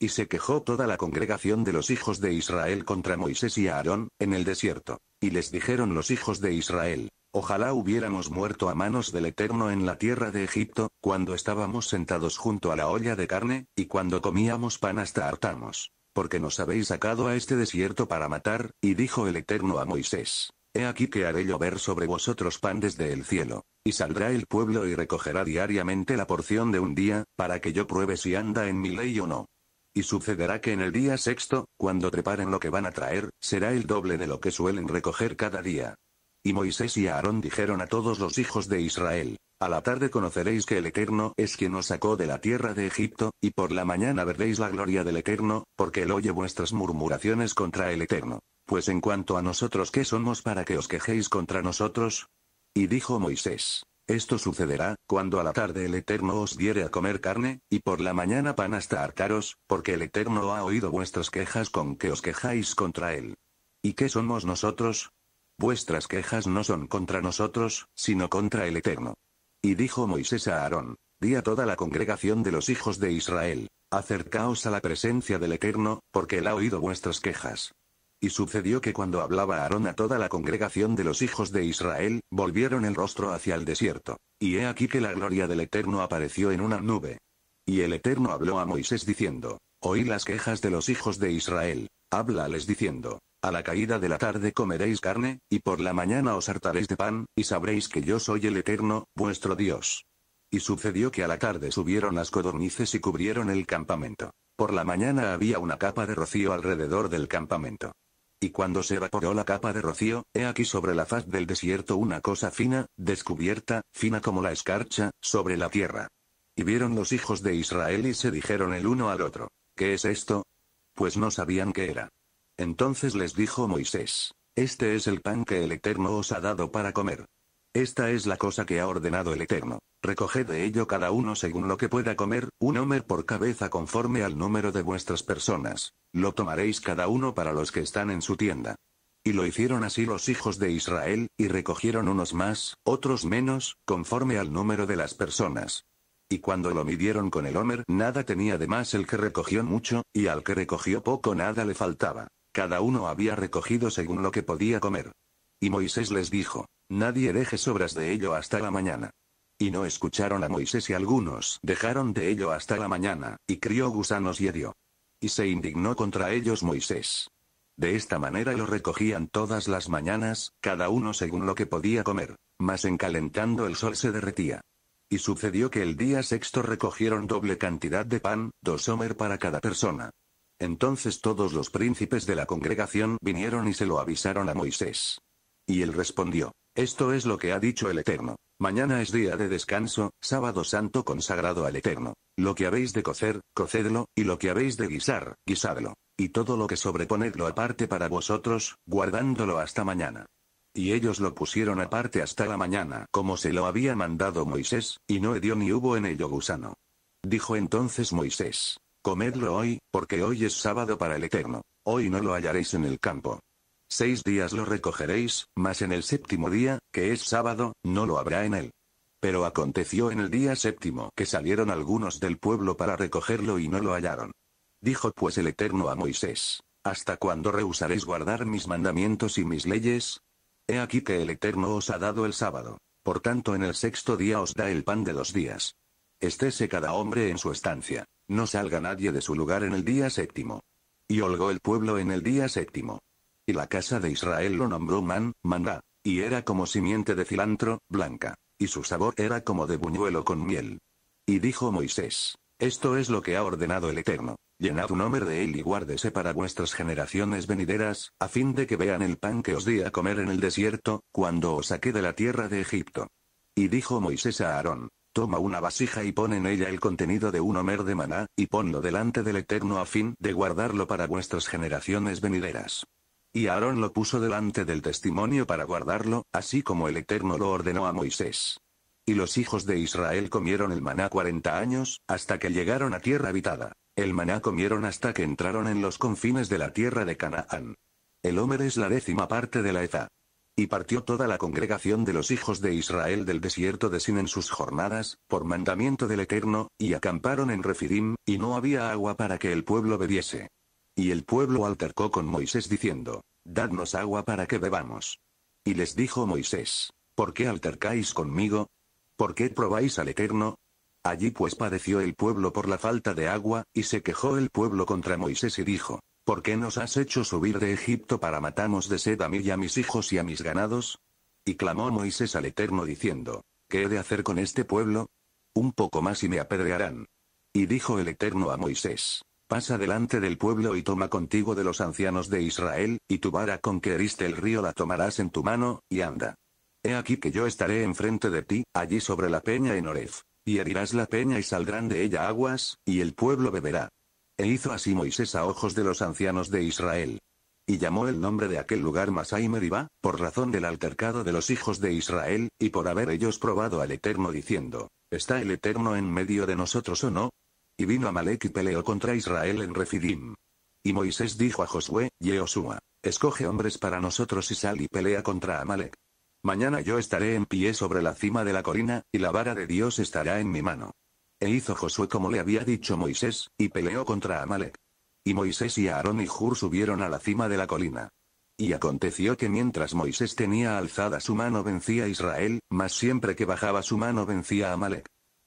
Speaker 1: Y se quejó toda la congregación de los hijos de Israel contra Moisés y Aarón, en el desierto. Y les dijeron los hijos de Israel, Ojalá hubiéramos muerto a manos del Eterno en la tierra de Egipto, cuando estábamos sentados junto a la olla de carne, y cuando comíamos pan hasta hartamos porque nos habéis sacado a este desierto para matar, y dijo el Eterno a Moisés, He aquí que haré llover sobre vosotros pan desde el cielo, y saldrá el pueblo y recogerá diariamente la porción de un día, para que yo pruebe si anda en mi ley o no. Y sucederá que en el día sexto, cuando preparen lo que van a traer, será el doble de lo que suelen recoger cada día. Y Moisés y Aarón dijeron a todos los hijos de Israel, a la tarde conoceréis que el Eterno es quien os sacó de la tierra de Egipto, y por la mañana veréis la gloria del Eterno, porque él oye vuestras murmuraciones contra el Eterno. Pues en cuanto a nosotros, ¿qué somos para que os quejéis contra nosotros? Y dijo Moisés, esto sucederá, cuando a la tarde el Eterno os diere a comer carne, y por la mañana pan hasta hartaros, porque el Eterno ha oído vuestras quejas con que os quejáis contra él. ¿Y qué somos nosotros? Vuestras quejas no son contra nosotros, sino contra el Eterno. Y dijo Moisés a Aarón, di a toda la congregación de los hijos de Israel, acercaos a la presencia del Eterno, porque él ha oído vuestras quejas. Y sucedió que cuando hablaba Aarón a toda la congregación de los hijos de Israel, volvieron el rostro hacia el desierto. Y he aquí que la gloria del Eterno apareció en una nube. Y el Eterno habló a Moisés diciendo, Oí las quejas de los hijos de Israel, háblales diciendo, a la caída de la tarde comeréis carne, y por la mañana os hartaréis de pan, y sabréis que yo soy el Eterno, vuestro Dios. Y sucedió que a la tarde subieron las codornices y cubrieron el campamento. Por la mañana había una capa de rocío alrededor del campamento. Y cuando se evaporó la capa de rocío, he aquí sobre la faz del desierto una cosa fina, descubierta, fina como la escarcha, sobre la tierra. Y vieron los hijos de Israel y se dijeron el uno al otro, ¿qué es esto? Pues no sabían qué era. Entonces les dijo Moisés, Este es el pan que el Eterno os ha dado para comer. Esta es la cosa que ha ordenado el Eterno. Recoged de ello cada uno según lo que pueda comer, un homer por cabeza conforme al número de vuestras personas. Lo tomaréis cada uno para los que están en su tienda. Y lo hicieron así los hijos de Israel, y recogieron unos más, otros menos, conforme al número de las personas. Y cuando lo midieron con el homer, nada tenía de más el que recogió mucho, y al que recogió poco nada le faltaba. Cada uno había recogido según lo que podía comer. Y Moisés les dijo, Nadie deje sobras de ello hasta la mañana. Y no escucharon a Moisés y algunos dejaron de ello hasta la mañana, y crió gusanos y hedió. Y se indignó contra ellos Moisés. De esta manera lo recogían todas las mañanas, cada uno según lo que podía comer, mas encalentando el sol se derretía. Y sucedió que el día sexto recogieron doble cantidad de pan, dos homer para cada persona. Entonces todos los príncipes de la congregación vinieron y se lo avisaron a Moisés. Y él respondió, esto es lo que ha dicho el Eterno. Mañana es día de descanso, sábado santo consagrado al Eterno. Lo que habéis de cocer, cocedlo, y lo que habéis de guisar, guisadlo. Y todo lo que sobreponedlo aparte para vosotros, guardándolo hasta mañana. Y ellos lo pusieron aparte hasta la mañana, como se lo había mandado Moisés, y no hedió ni hubo en ello gusano. Dijo entonces Moisés, Comedlo hoy, porque hoy es sábado para el Eterno. Hoy no lo hallaréis en el campo. Seis días lo recogeréis, mas en el séptimo día, que es sábado, no lo habrá en él. Pero aconteció en el día séptimo que salieron algunos del pueblo para recogerlo y no lo hallaron. Dijo pues el Eterno a Moisés, ¿hasta cuándo rehusaréis guardar mis mandamientos y mis leyes? He aquí que el Eterno os ha dado el sábado. Por tanto en el sexto día os da el pan de los días. Estése cada hombre en su estancia. No salga nadie de su lugar en el día séptimo. Y holgó el pueblo en el día séptimo. Y la casa de Israel lo nombró Man, Maná, y era como simiente de cilantro, blanca, y su sabor era como de buñuelo con miel. Y dijo Moisés, esto es lo que ha ordenado el Eterno, llenad un hombre de él y guárdese para vuestras generaciones venideras, a fin de que vean el pan que os di a comer en el desierto, cuando os saqué de la tierra de Egipto. Y dijo Moisés a Aarón, Toma una vasija y pon en ella el contenido de un homer de maná, y ponlo delante del Eterno a fin de guardarlo para vuestras generaciones venideras. Y Aarón lo puso delante del testimonio para guardarlo, así como el Eterno lo ordenó a Moisés. Y los hijos de Israel comieron el maná cuarenta años, hasta que llegaron a tierra habitada. El maná comieron hasta que entraron en los confines de la tierra de Canaán. El Homer es la décima parte de la edad. Y partió toda la congregación de los hijos de Israel del desierto de Sin en sus jornadas, por mandamiento del Eterno, y acamparon en Refirim, y no había agua para que el pueblo bebiese. Y el pueblo altercó con Moisés diciendo, Dadnos agua para que bebamos. Y les dijo Moisés, ¿por qué altercáis conmigo? ¿Por qué probáis al Eterno? Allí pues padeció el pueblo por la falta de agua, y se quejó el pueblo contra Moisés y dijo, ¿Por qué nos has hecho subir de Egipto para matarnos de sed a mí y a mis hijos y a mis ganados? Y clamó Moisés al Eterno diciendo, ¿qué he de hacer con este pueblo? Un poco más y me apedrearán. Y dijo el Eterno a Moisés, pasa delante del pueblo y toma contigo de los ancianos de Israel, y tu vara con que heriste el río la tomarás en tu mano, y anda. He aquí que yo estaré enfrente de ti, allí sobre la peña en Oref, y herirás la peña y saldrán de ella aguas, y el pueblo beberá. E hizo así Moisés a ojos de los ancianos de Israel. Y llamó el nombre de aquel lugar Masai Meribá, por razón del altercado de los hijos de Israel, y por haber ellos probado al Eterno diciendo, ¿está el Eterno en medio de nosotros o no? Y vino Amalek y peleó contra Israel en Refidim. Y Moisés dijo a Josué, Yehoshua, escoge hombres para nosotros y sal y pelea contra Amalek. Mañana yo estaré en pie sobre la cima de la colina, y la vara de Dios estará en mi mano. E hizo Josué como le había dicho Moisés, y peleó contra Amalek. Y Moisés y Aarón y Jur subieron a la cima de la colina. Y aconteció que mientras Moisés tenía alzada su mano vencía Israel, mas siempre que bajaba su mano vencía Amalek.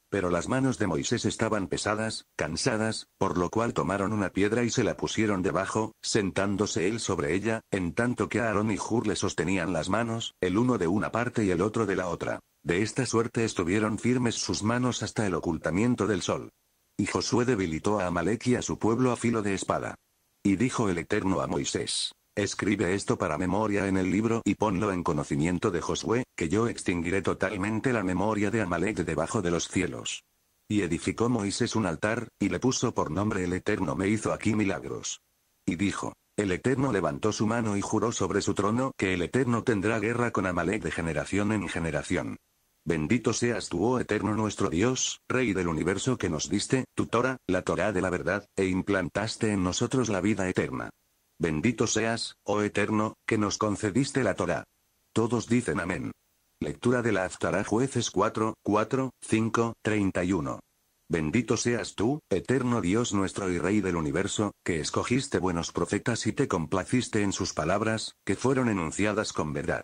Speaker 1: Pero las manos de Moisés estaban pesadas, cansadas, por lo cual tomaron una piedra y se la pusieron debajo, sentándose él sobre ella, en tanto que Aarón y Jur le sostenían las manos, el uno de una parte y el otro de la otra. De esta suerte estuvieron firmes sus manos hasta el ocultamiento del sol. Y Josué debilitó a Amalek y a su pueblo a filo de espada. Y dijo el Eterno a Moisés, escribe esto para memoria en el libro y ponlo en conocimiento de Josué, que yo extinguiré totalmente la memoria de Amalek debajo de los cielos. Y edificó Moisés un altar, y le puso por nombre el Eterno me hizo aquí milagros. Y dijo, el Eterno levantó su mano y juró sobre su trono que el Eterno tendrá guerra con Amalek de generación en generación. Bendito seas tú, oh eterno nuestro Dios, Rey del universo que nos diste, tu Torah, la Torah de la verdad, e implantaste en nosotros la vida eterna. Bendito seas, oh eterno, que nos concediste la Torah. Todos dicen amén. Lectura de la Aftarah Jueces 4, 4, 5, 31. Bendito seas tú, eterno Dios nuestro y Rey del universo, que escogiste buenos profetas y te complaciste en sus palabras, que fueron enunciadas con verdad.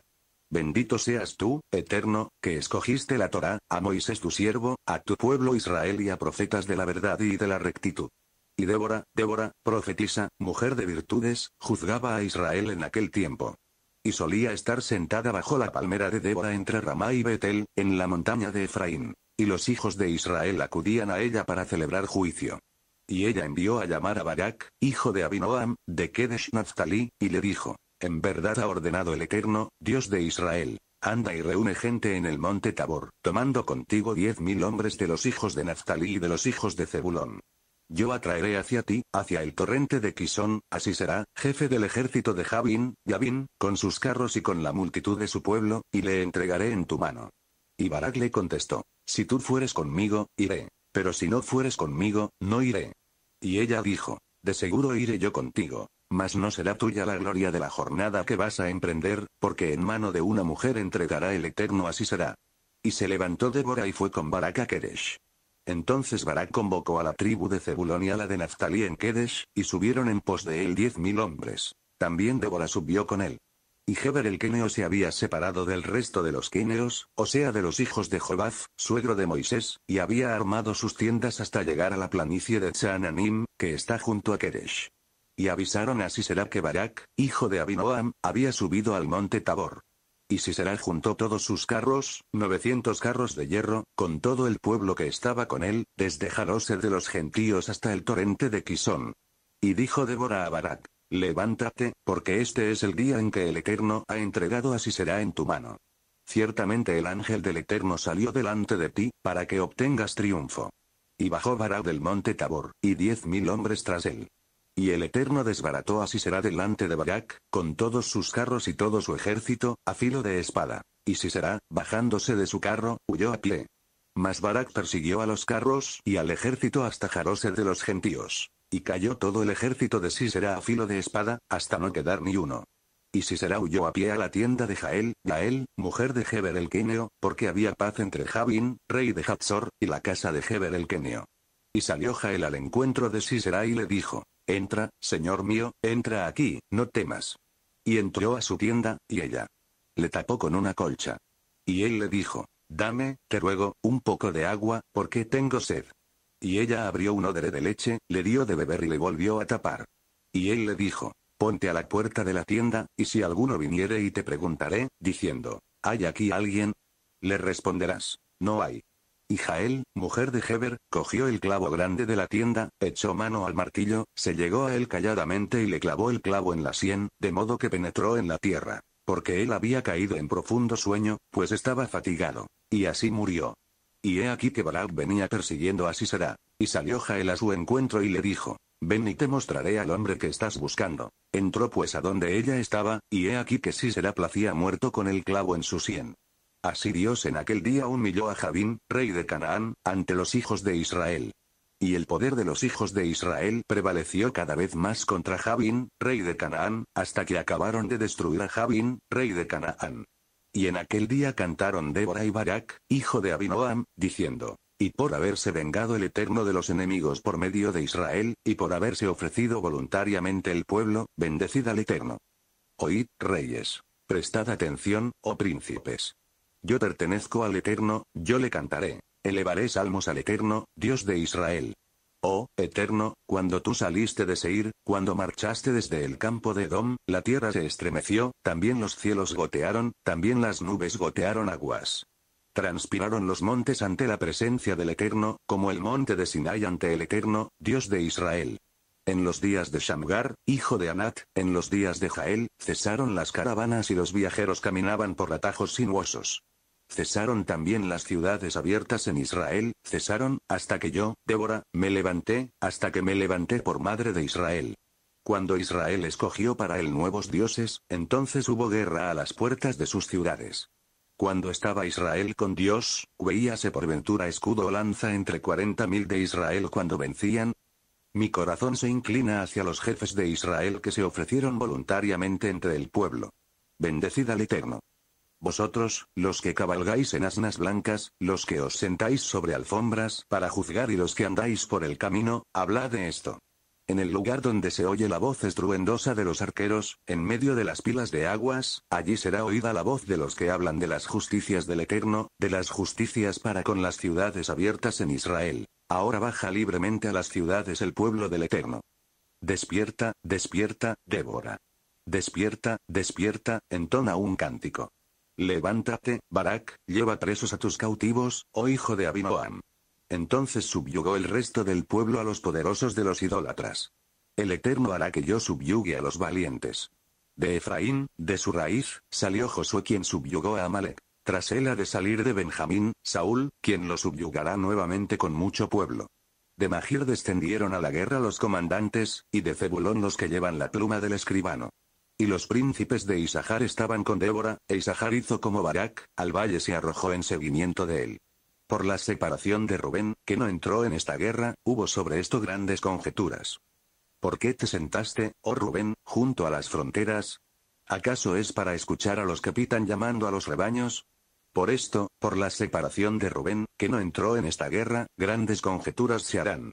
Speaker 1: Bendito seas tú, Eterno, que escogiste la Torah, a Moisés tu siervo, a tu pueblo Israel y a profetas de la verdad y de la rectitud. Y Débora, Débora, profetisa, mujer de virtudes, juzgaba a Israel en aquel tiempo. Y solía estar sentada bajo la palmera de Débora entre Ramá y Betel, en la montaña de Efraín. Y los hijos de Israel acudían a ella para celebrar juicio. Y ella envió a llamar a Barak, hijo de Abinoam, de Kedesh Naphtali, y le dijo, en verdad ha ordenado el Eterno, Dios de Israel. Anda y reúne gente en el monte Tabor, tomando contigo diez mil hombres de los hijos de Naftalí y de los hijos de Zebulón. Yo atraeré hacia ti, hacia el torrente de Quisón, así será, jefe del ejército de Jabín, yabín, con sus carros y con la multitud de su pueblo, y le entregaré en tu mano. Y Barak le contestó, si tú fueres conmigo, iré, pero si no fueres conmigo, no iré. Y ella dijo, de seguro iré yo contigo, mas no será tuya la gloria de la jornada que vas a emprender, porque en mano de una mujer entregará el Eterno así será. Y se levantó Débora y fue con Barak a Kedesh. Entonces Barak convocó a la tribu de Zebulón y a la de Naftalí en Kedesh, y subieron en pos de él diez mil hombres. También Débora subió con él. Y Heber el queneo se había separado del resto de los queneos, o sea de los hijos de Jobaz, suegro de Moisés, y había armado sus tiendas hasta llegar a la planicie de Tzananim, que está junto a Kedesh. Y avisaron a Sisera que Barak, hijo de Abinoam, había subido al monte Tabor. Y Sisera juntó todos sus carros, 900 carros de hierro, con todo el pueblo que estaba con él, desde Jarose de los gentíos hasta el torrente de Quisón. Y dijo Débora a Barak, levántate, porque este es el día en que el Eterno ha entregado a Sisera en tu mano. Ciertamente el ángel del Eterno salió delante de ti, para que obtengas triunfo. Y bajó Barak del monte Tabor, y diez mil hombres tras él. Y el Eterno desbarató a Sisera delante de Barak, con todos sus carros y todo su ejército, a filo de espada. Y Sisera, bajándose de su carro, huyó a pie. Mas Barak persiguió a los carros y al ejército hasta Jaroser de los gentíos. Y cayó todo el ejército de Sisera a filo de espada, hasta no quedar ni uno. Y Sisera huyó a pie a la tienda de Jael, Jael, mujer de Heber el Queneo, porque había paz entre Jabin, rey de Hatzor, y la casa de Heber el Queneo. Y salió Jael al encuentro de Sisera y le dijo, Entra, señor mío, entra aquí, no temas. Y entró a su tienda, y ella le tapó con una colcha. Y él le dijo, dame, te ruego, un poco de agua, porque tengo sed. Y ella abrió un odre de leche, le dio de beber y le volvió a tapar. Y él le dijo, ponte a la puerta de la tienda, y si alguno viniere y te preguntaré, diciendo, ¿hay aquí alguien? Le responderás, no hay. Y Jael, mujer de Heber, cogió el clavo grande de la tienda, echó mano al martillo, se llegó a él calladamente y le clavó el clavo en la sien, de modo que penetró en la tierra. Porque él había caído en profundo sueño, pues estaba fatigado. Y así murió. Y he aquí que Balak venía persiguiendo a Sisera. Y salió Jael a su encuentro y le dijo, Ven y te mostraré al hombre que estás buscando. Entró pues a donde ella estaba, y he aquí que Sisera placía muerto con el clavo en su sien. Así Dios en aquel día humilló a Javín, rey de Canaán, ante los hijos de Israel. Y el poder de los hijos de Israel prevaleció cada vez más contra Javín, rey de Canaán, hasta que acabaron de destruir a Javín, rey de Canaán. Y en aquel día cantaron Débora y Barak, hijo de Abinoam, diciendo, y por haberse vengado el Eterno de los enemigos por medio de Israel, y por haberse ofrecido voluntariamente el pueblo, bendecid al Eterno. Oíd, reyes. Prestad atención, oh príncipes. Yo pertenezco al Eterno, yo le cantaré. Elevaré salmos al Eterno, Dios de Israel. Oh, Eterno, cuando tú saliste de Seir, cuando marchaste desde el campo de Edom, la tierra se estremeció, también los cielos gotearon, también las nubes gotearon aguas. Transpiraron los montes ante la presencia del Eterno, como el monte de Sinai ante el Eterno, Dios de Israel. En los días de Shamgar, hijo de Anat, en los días de Jael, cesaron las caravanas y los viajeros caminaban por atajos sinuosos. Cesaron también las ciudades abiertas en Israel, cesaron, hasta que yo, Débora, me levanté, hasta que me levanté por madre de Israel. Cuando Israel escogió para él nuevos dioses, entonces hubo guerra a las puertas de sus ciudades. Cuando estaba Israel con Dios, veíase por ventura escudo o lanza entre cuarenta mil de Israel cuando vencían. Mi corazón se inclina hacia los jefes de Israel que se ofrecieron voluntariamente entre el pueblo. Bendecida al Eterno. Vosotros, los que cabalgáis en asnas blancas, los que os sentáis sobre alfombras para juzgar y los que andáis por el camino, hablad de esto. En el lugar donde se oye la voz estruendosa de los arqueros, en medio de las pilas de aguas, allí será oída la voz de los que hablan de las justicias del Eterno, de las justicias para con las ciudades abiertas en Israel. Ahora baja libremente a las ciudades el pueblo del Eterno. Despierta, despierta, devora. Despierta, despierta, entona un cántico. Levántate, Barak, lleva presos a tus cautivos, oh hijo de Abinoam. Entonces subyugó el resto del pueblo a los poderosos de los idólatras. El Eterno hará que yo subyugue a los valientes. De Efraín, de su raíz, salió Josué quien subyugó a Amalek. Tras él ha de salir de Benjamín, Saúl, quien lo subyugará nuevamente con mucho pueblo. De Magir descendieron a la guerra los comandantes, y de Zebulón los que llevan la pluma del escribano y los príncipes de Isahar estaban con Débora, e Isahar hizo como Barak, al valle se arrojó en seguimiento de él. Por la separación de Rubén, que no entró en esta guerra, hubo sobre esto grandes conjeturas. ¿Por qué te sentaste, oh Rubén, junto a las fronteras? ¿Acaso es para escuchar a los que pitan llamando a los rebaños? Por esto, por la separación de Rubén, que no entró en esta guerra, grandes conjeturas se harán.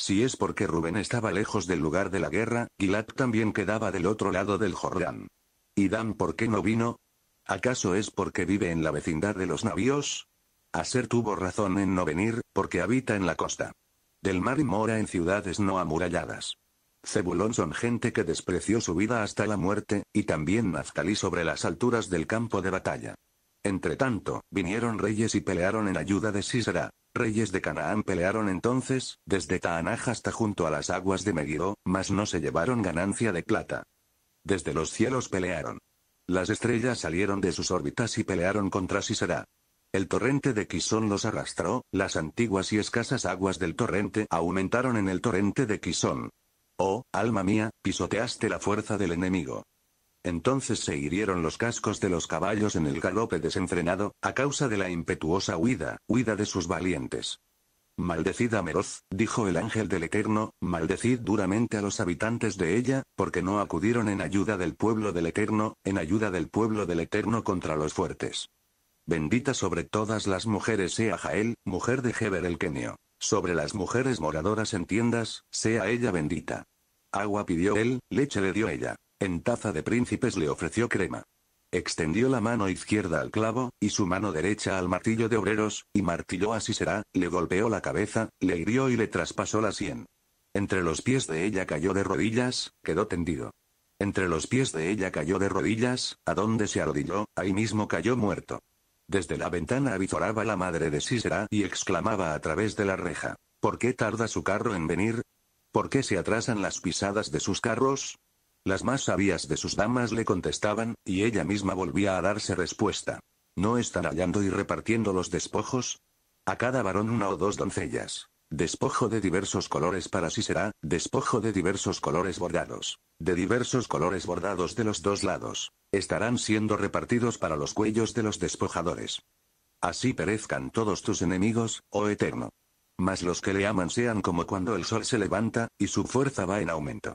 Speaker 1: Si es porque Rubén estaba lejos del lugar de la guerra, Gilad también quedaba del otro lado del Jordán. ¿Y Dan por qué no vino? ¿Acaso es porque vive en la vecindad de los navíos? Aser tuvo razón en no venir, porque habita en la costa. Del mar y mora en ciudades no amuralladas. Cebulón son gente que despreció su vida hasta la muerte, y también Nazcalí sobre las alturas del campo de batalla. Entre tanto, vinieron reyes y pelearon en ayuda de Sisera reyes de Canaán pelearon entonces, desde Taanaj hasta junto a las aguas de Megiddo, mas no se llevaron ganancia de plata. Desde los cielos pelearon. Las estrellas salieron de sus órbitas y pelearon contra Sisera. El torrente de Quisón los arrastró, las antiguas y escasas aguas del torrente aumentaron en el torrente de Quisón. Oh, alma mía, pisoteaste la fuerza del enemigo. Entonces se hirieron los cascos de los caballos en el galope desenfrenado, a causa de la impetuosa huida, huida de sus valientes. Maldecid a Meroz, dijo el ángel del Eterno, maldecid duramente a los habitantes de ella, porque no acudieron en ayuda del pueblo del Eterno, en ayuda del pueblo del Eterno contra los fuertes. Bendita sobre todas las mujeres sea Jael, mujer de Heber el Kenio. Sobre las mujeres moradoras en tiendas, sea ella bendita. Agua pidió él, leche le dio ella. En taza de príncipes le ofreció crema. Extendió la mano izquierda al clavo, y su mano derecha al martillo de obreros, y martilló a será, le golpeó la cabeza, le hirió y le traspasó la sien. Entre los pies de ella cayó de rodillas, quedó tendido. Entre los pies de ella cayó de rodillas, a donde se arrodilló, ahí mismo cayó muerto. Desde la ventana avizoraba la madre de Cisera y exclamaba a través de la reja. ¿Por qué tarda su carro en venir? ¿Por qué se atrasan las pisadas de sus carros? Las más sabias de sus damas le contestaban, y ella misma volvía a darse respuesta. ¿No están hallando y repartiendo los despojos? A cada varón una o dos doncellas. Despojo de diversos colores para sí será, despojo de diversos colores bordados. De diversos colores bordados de los dos lados. Estarán siendo repartidos para los cuellos de los despojadores. Así perezcan todos tus enemigos, oh eterno. Mas los que le aman sean como cuando el sol se levanta, y su fuerza va en aumento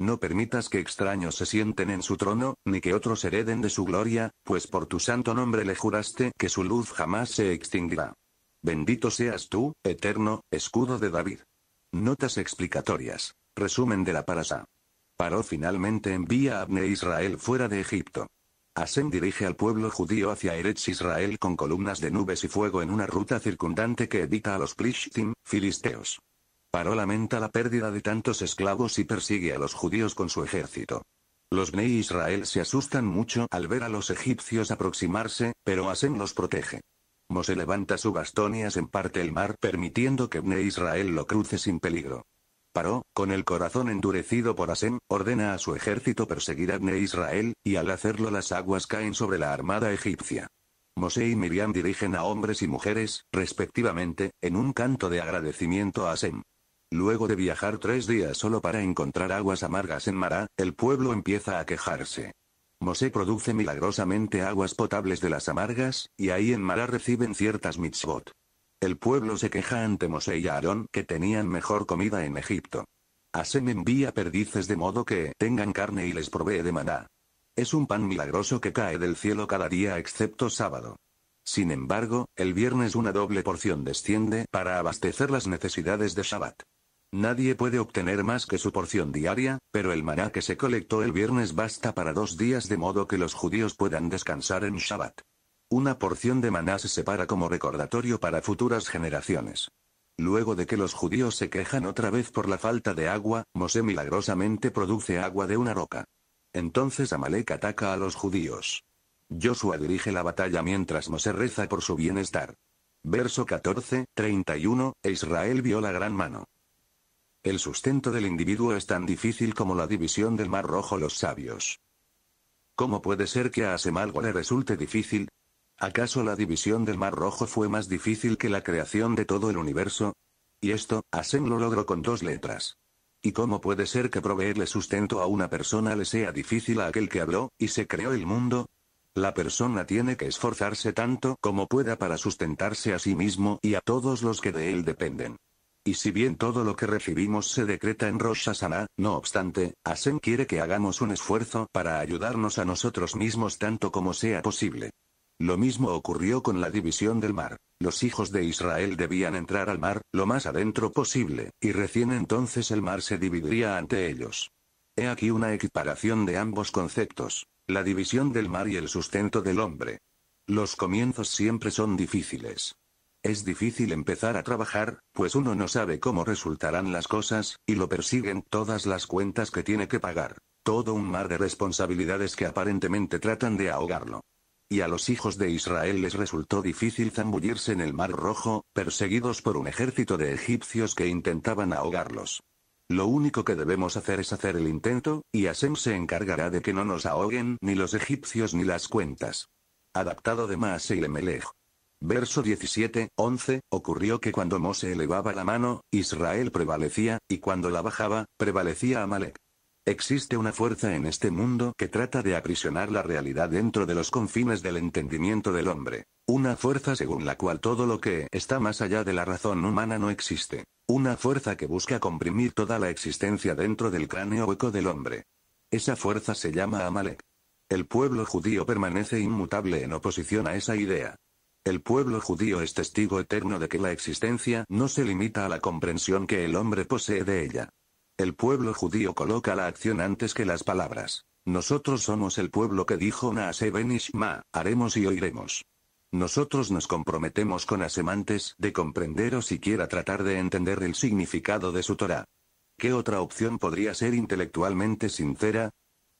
Speaker 1: No permitas que extraños se sienten en su trono, ni que otros hereden de su gloria, pues por tu santo nombre le juraste que su luz jamás se extinguirá. Bendito seas tú, eterno, escudo de David. Notas explicatorias. Resumen de la parasa. Paró finalmente envía a Abne Israel fuera de Egipto. Hasem dirige al pueblo judío hacia Eretz Israel con columnas de nubes y fuego en una ruta circundante que evita a los Plishtim, filisteos. Paró lamenta la pérdida de tantos esclavos y persigue a los judíos con su ejército. Los Bnei Israel se asustan mucho al ver a los egipcios aproximarse, pero Asen los protege. Mose levanta su bastón y en parte el mar permitiendo que Bnei Israel lo cruce sin peligro. Paró, con el corazón endurecido por Asen, ordena a su ejército perseguir a Bnei Israel, y al hacerlo las aguas caen sobre la armada egipcia. Mosé y Miriam dirigen a hombres y mujeres, respectivamente, en un canto de agradecimiento a Asem. Luego de viajar tres días solo para encontrar aguas amargas en Mará, el pueblo empieza a quejarse. Mosé produce milagrosamente aguas potables de las amargas, y ahí en Mará reciben ciertas mitzvot. El pueblo se queja ante Mosé y Aarón que tenían mejor comida en Egipto. Asem envía perdices de modo que tengan carne y les provee de maná. Es un pan milagroso que cae del cielo cada día excepto sábado. Sin embargo, el viernes una doble porción desciende para abastecer las necesidades de Shabbat. Nadie puede obtener más que su porción diaria, pero el maná que se colectó el viernes basta para dos días de modo que los judíos puedan descansar en Shabbat. Una porción de maná se separa como recordatorio para futuras generaciones. Luego de que los judíos se quejan otra vez por la falta de agua, Mosé milagrosamente produce agua de una roca. Entonces Amalek ataca a los judíos. Joshua dirige la batalla mientras Mosé reza por su bienestar. Verso 14, 31, Israel vio la gran mano. El sustento del individuo es tan difícil como la división del mar rojo los sabios. ¿Cómo puede ser que a Asemalgo le resulte difícil? ¿Acaso la división del mar rojo fue más difícil que la creación de todo el universo? Y esto, Asem lo logró con dos letras. ¿Y cómo puede ser que proveerle sustento a una persona le sea difícil a aquel que habló, y se creó el mundo? La persona tiene que esforzarse tanto como pueda para sustentarse a sí mismo y a todos los que de él dependen. Y si bien todo lo que recibimos se decreta en Rosh Hashanah, no obstante, Asen quiere que hagamos un esfuerzo para ayudarnos a nosotros mismos tanto como sea posible. Lo mismo ocurrió con la división del mar. Los hijos de Israel debían entrar al mar, lo más adentro posible, y recién entonces el mar se dividiría ante ellos. He aquí una equiparación de ambos conceptos, la división del mar y el sustento del hombre. Los comienzos siempre son difíciles. Es difícil empezar a trabajar, pues uno no sabe cómo resultarán las cosas, y lo persiguen todas las cuentas que tiene que pagar. Todo un mar de responsabilidades que aparentemente tratan de ahogarlo. Y a los hijos de Israel les resultó difícil zambullirse en el Mar Rojo, perseguidos por un ejército de egipcios que intentaban ahogarlos. Lo único que debemos hacer es hacer el intento, y Asem se encargará de que no nos ahoguen ni los egipcios ni las cuentas. Adaptado de Maase y Lemelech. Verso 17, 11, ocurrió que cuando Mose elevaba la mano, Israel prevalecía, y cuando la bajaba, prevalecía Amalek. Existe una fuerza en este mundo que trata de aprisionar la realidad dentro de los confines del entendimiento del hombre. Una fuerza según la cual todo lo que está más allá de la razón humana no existe. Una fuerza que busca comprimir toda la existencia dentro del cráneo hueco del hombre. Esa fuerza se llama Amalek. El pueblo judío permanece inmutable en oposición a esa idea. El pueblo judío es testigo eterno de que la existencia no se limita a la comprensión que el hombre posee de ella. El pueblo judío coloca la acción antes que las palabras. Nosotros somos el pueblo que dijo Naase Ishma, haremos y oiremos. Nosotros nos comprometemos con asemantes de comprender o siquiera tratar de entender el significado de su Torah. ¿Qué otra opción podría ser intelectualmente sincera?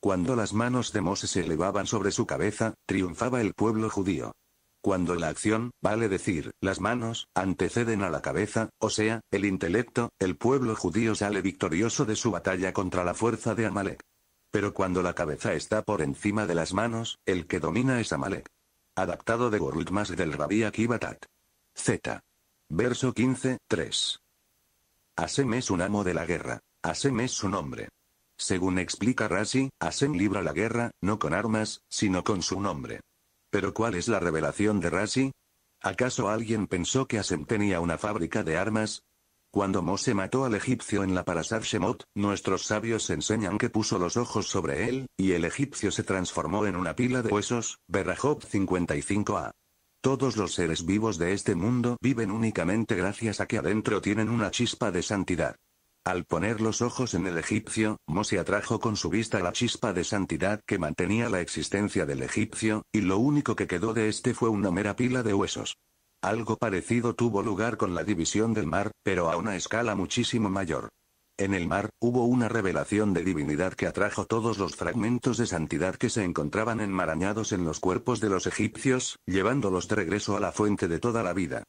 Speaker 1: Cuando las manos de Moses se elevaban sobre su cabeza, triunfaba el pueblo judío. Cuando la acción, vale decir, las manos, anteceden a la cabeza, o sea, el intelecto, el pueblo judío sale victorioso de su batalla contra la fuerza de Amalek. Pero cuando la cabeza está por encima de las manos, el que domina es Amalek. Adaptado de mas del Rabí Akibatat. Z. Verso 15, 3. Asem es un amo de la guerra. Asem es su nombre. Según explica Rashi, Asem libra la guerra, no con armas, sino con su nombre. Pero ¿cuál es la revelación de Rashi? ¿Acaso alguien pensó que Asem tenía una fábrica de armas? Cuando Mose mató al egipcio en la Parasar Shemot, nuestros sabios enseñan que puso los ojos sobre él, y el egipcio se transformó en una pila de huesos, Berrahob 55a. Todos los seres vivos de este mundo viven únicamente gracias a que adentro tienen una chispa de santidad. Al poner los ojos en el egipcio, Mose atrajo con su vista la chispa de santidad que mantenía la existencia del egipcio, y lo único que quedó de este fue una mera pila de huesos. Algo parecido tuvo lugar con la división del mar, pero a una escala muchísimo mayor. En el mar, hubo una revelación de divinidad que atrajo todos los fragmentos de santidad que se encontraban enmarañados en los cuerpos de los egipcios, llevándolos de regreso a la fuente de toda la vida.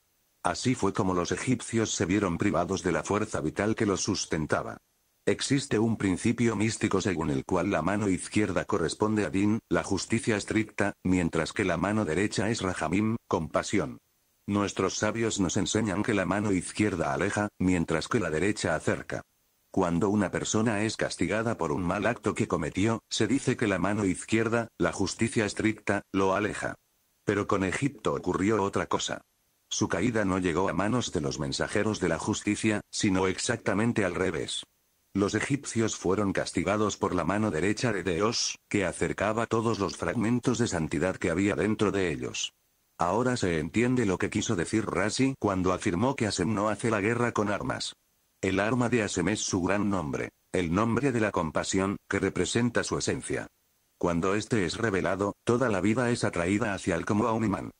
Speaker 1: Así fue como los egipcios se vieron privados de la fuerza vital que los sustentaba. Existe un principio místico según el cual la mano izquierda corresponde a Din, la justicia estricta, mientras que la mano derecha es Rahamim, compasión. Nuestros sabios nos enseñan que la mano izquierda aleja, mientras que la derecha acerca. Cuando una persona es castigada por un mal acto que cometió, se dice que la mano izquierda, la justicia estricta, lo aleja. Pero con Egipto ocurrió otra cosa. Su caída no llegó a manos de los mensajeros de la justicia, sino exactamente al revés. Los egipcios fueron castigados por la mano derecha de Dios, que acercaba todos los fragmentos de santidad que había dentro de ellos. Ahora se entiende lo que quiso decir Razi cuando afirmó que Asem no hace la guerra con armas. El arma de Asem es su gran nombre, el nombre de la compasión, que representa su esencia. Cuando este es revelado, toda la vida es atraída hacia él como a un imán.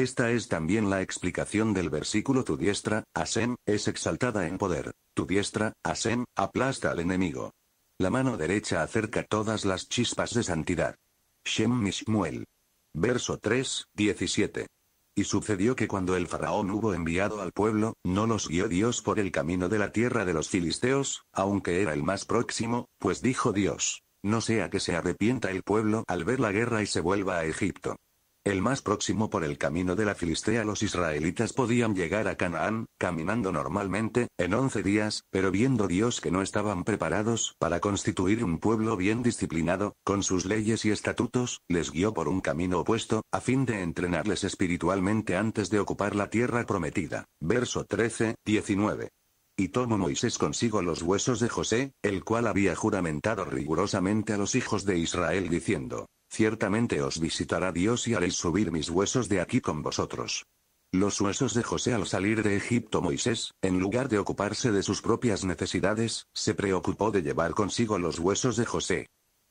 Speaker 1: Esta es también la explicación del versículo Tu diestra, Asem, es exaltada en poder. Tu diestra, Asem, aplasta al enemigo. La mano derecha acerca todas las chispas de santidad. Shem Mishmuel. Verso 3, 17. Y sucedió que cuando el faraón hubo enviado al pueblo, no los guió Dios por el camino de la tierra de los filisteos, aunque era el más próximo, pues dijo Dios, no sea que se arrepienta el pueblo al ver la guerra y se vuelva a Egipto. El más próximo por el camino de la Filistea los israelitas podían llegar a Canaán, caminando normalmente, en once días, pero viendo Dios que no estaban preparados para constituir un pueblo bien disciplinado, con sus leyes y estatutos, les guió por un camino opuesto, a fin de entrenarles espiritualmente antes de ocupar la tierra prometida. Verso 13, 19 y tomó Moisés consigo los huesos de José, el cual había juramentado rigurosamente a los hijos de Israel diciendo, Ciertamente os visitará Dios y haréis subir mis huesos de aquí con vosotros. Los huesos de José al salir de Egipto Moisés, en lugar de ocuparse de sus propias necesidades, se preocupó de llevar consigo los huesos de José.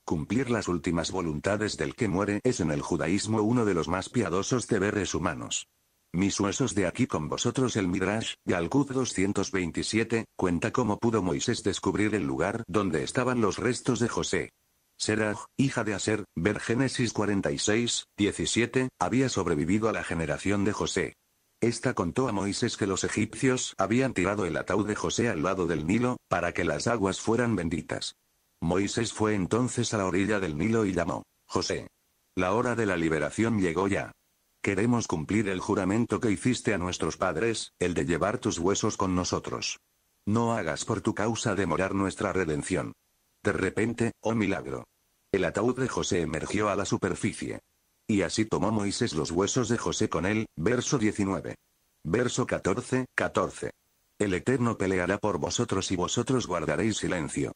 Speaker 1: Cumplir las últimas voluntades del que muere es en el judaísmo uno de los más piadosos deberes humanos. Mis huesos de aquí con vosotros el Midrash, Galcud 227, cuenta cómo pudo Moisés descubrir el lugar donde estaban los restos de José. Serag, hija de Aser, ver Génesis 46, 17, había sobrevivido a la generación de José. Esta contó a Moisés que los egipcios habían tirado el ataúd de José al lado del Nilo, para que las aguas fueran benditas. Moisés fue entonces a la orilla del Nilo y llamó, José. La hora de la liberación llegó ya. Queremos cumplir el juramento que hiciste a nuestros padres, el de llevar tus huesos con nosotros. No hagas por tu causa demorar nuestra redención. De repente, oh milagro, el ataúd de José emergió a la superficie. Y así tomó Moisés los huesos de José con él, verso 19. Verso 14, 14. El Eterno peleará por vosotros y vosotros guardaréis silencio.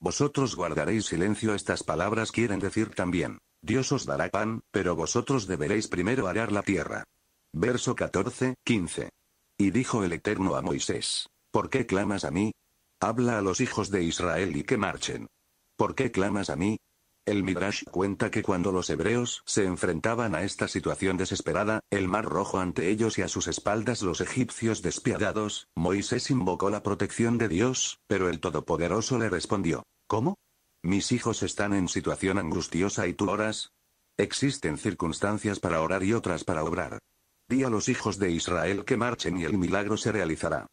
Speaker 1: Vosotros guardaréis silencio estas palabras quieren decir también, Dios os dará pan, pero vosotros deberéis primero arar la tierra. Verso 14, 15. Y dijo el Eterno a Moisés, ¿por qué clamas a mí? Habla a los hijos de Israel y que marchen. ¿Por qué clamas a mí? El Midrash cuenta que cuando los hebreos se enfrentaban a esta situación desesperada, el mar rojo ante ellos y a sus espaldas los egipcios despiadados, Moisés invocó la protección de Dios, pero el Todopoderoso le respondió, ¿Cómo? Mis hijos están en situación angustiosa y tú oras. Existen circunstancias para orar y otras para obrar. Di a los hijos de Israel que marchen y el milagro se realizará.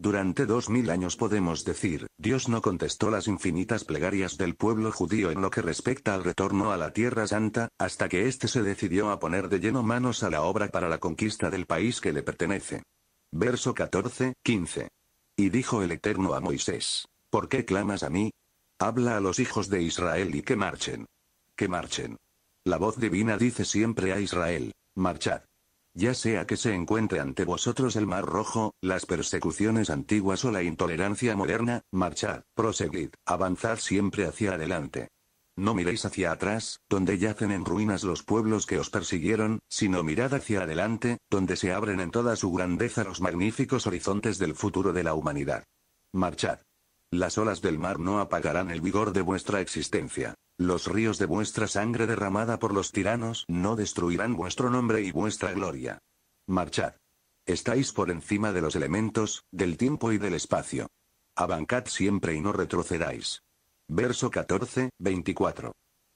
Speaker 1: Durante dos mil años podemos decir, Dios no contestó las infinitas plegarias del pueblo judío en lo que respecta al retorno a la Tierra Santa, hasta que éste se decidió a poner de lleno manos a la obra para la conquista del país que le pertenece. Verso 14, 15. Y dijo el Eterno a Moisés, ¿por qué clamas a mí? Habla a los hijos de Israel y que marchen. Que marchen. La voz divina dice siempre a Israel, marchad. Ya sea que se encuentre ante vosotros el Mar Rojo, las persecuciones antiguas o la intolerancia moderna, marchad, proseguid, avanzad siempre hacia adelante. No miréis hacia atrás, donde yacen en ruinas los pueblos que os persiguieron, sino mirad hacia adelante, donde se abren en toda su grandeza los magníficos horizontes del futuro de la humanidad. Marchad. Las olas del mar no apagarán el vigor de vuestra existencia. Los ríos de vuestra sangre derramada por los tiranos no destruirán vuestro nombre y vuestra gloria. Marchad. Estáis por encima de los elementos, del tiempo y del espacio. Avancad siempre y no retrocedáis. Verso 14, 24.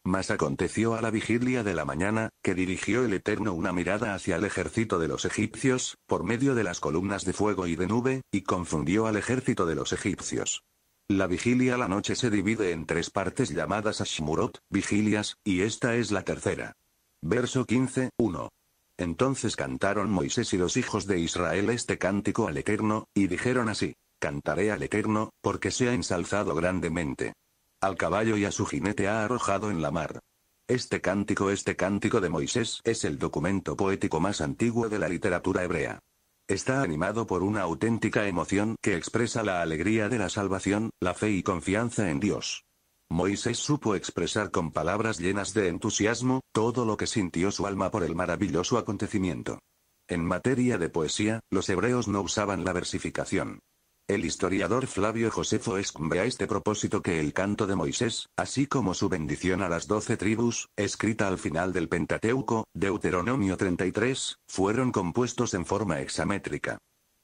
Speaker 1: Mas aconteció a la vigilia de la mañana, que dirigió el Eterno una mirada hacia el ejército de los egipcios, por medio de las columnas de fuego y de nube, y confundió al ejército de los egipcios. La vigilia la noche se divide en tres partes llamadas Ashmurot, vigilias, y esta es la tercera. Verso 15, 1. Entonces cantaron Moisés y los hijos de Israel este cántico al Eterno, y dijeron así, Cantaré al Eterno, porque se ha ensalzado grandemente. Al caballo y a su jinete ha arrojado en la mar. Este cántico, este cántico de Moisés es el documento poético más antiguo de la literatura hebrea. Está animado por una auténtica emoción que expresa la alegría de la salvación, la fe y confianza en Dios. Moisés supo expresar con palabras llenas de entusiasmo, todo lo que sintió su alma por el maravilloso acontecimiento. En materia de poesía, los hebreos no usaban la versificación. El historiador Flavio Josefo escumbe a este propósito que el canto de Moisés, así como su bendición a las doce tribus, escrita al final del Pentateuco, Deuteronomio 33, fueron compuestos en forma hexamétrica.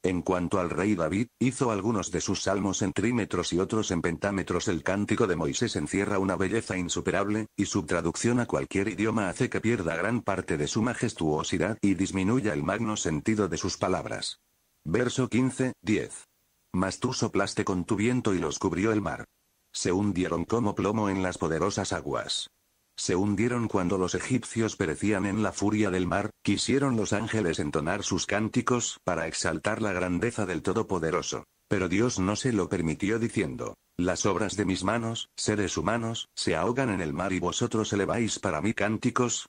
Speaker 1: En cuanto al rey David, hizo algunos de sus salmos en trímetros y otros en pentámetros. El cántico de Moisés encierra una belleza insuperable, y su traducción a cualquier idioma hace que pierda gran parte de su majestuosidad y disminuya el magno sentido de sus palabras. Verso 15, 10. Mas tú soplaste con tu viento y los cubrió el mar. Se hundieron como plomo en las poderosas aguas. Se hundieron cuando los egipcios perecían en la furia del mar, quisieron los ángeles entonar sus cánticos para exaltar la grandeza del Todopoderoso. Pero Dios no se lo permitió diciendo, Las obras de mis manos, seres humanos, se ahogan en el mar y vosotros eleváis para mí cánticos.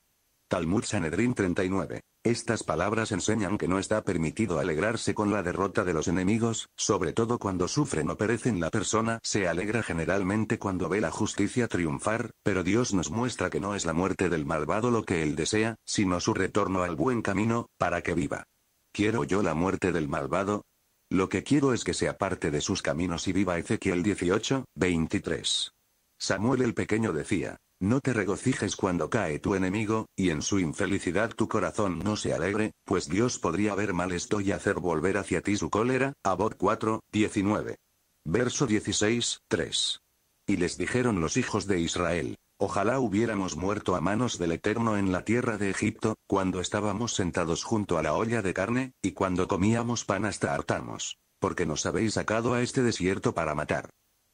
Speaker 1: Talmud Sanedrín 39. Estas palabras enseñan que no está permitido alegrarse con la derrota de los enemigos, sobre todo cuando sufren o perecen la persona se alegra generalmente cuando ve la justicia triunfar, pero Dios nos muestra que no es la muerte del malvado lo que él desea, sino su retorno al buen camino, para que viva. ¿Quiero yo la muerte del malvado? Lo que quiero es que se aparte de sus caminos y viva Ezequiel 18, 23. Samuel el pequeño decía, no te regocijes cuando cae tu enemigo, y en su infelicidad tu corazón no se alegre, pues Dios podría ver mal esto y hacer volver hacia ti su cólera. Abot 4, 19. Verso 16, 3. Y les dijeron los hijos de Israel, Ojalá hubiéramos muerto a manos del Eterno en la tierra de Egipto, cuando estábamos sentados junto a la olla de carne, y cuando comíamos pan hasta hartamos. Porque nos habéis sacado a este desierto para matar.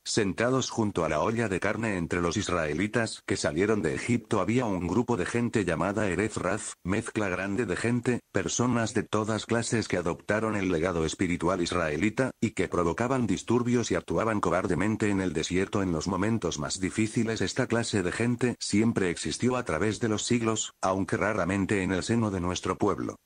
Speaker 1: Sentados junto a la olla de carne entre los israelitas que salieron de Egipto había un grupo de gente llamada Erez Raf, mezcla grande de gente, personas de todas clases que adoptaron el legado espiritual israelita, y que provocaban disturbios y actuaban cobardemente en el desierto en los momentos más difíciles. Esta clase de gente siempre existió a través de los siglos, aunque raramente en el seno de nuestro pueblo.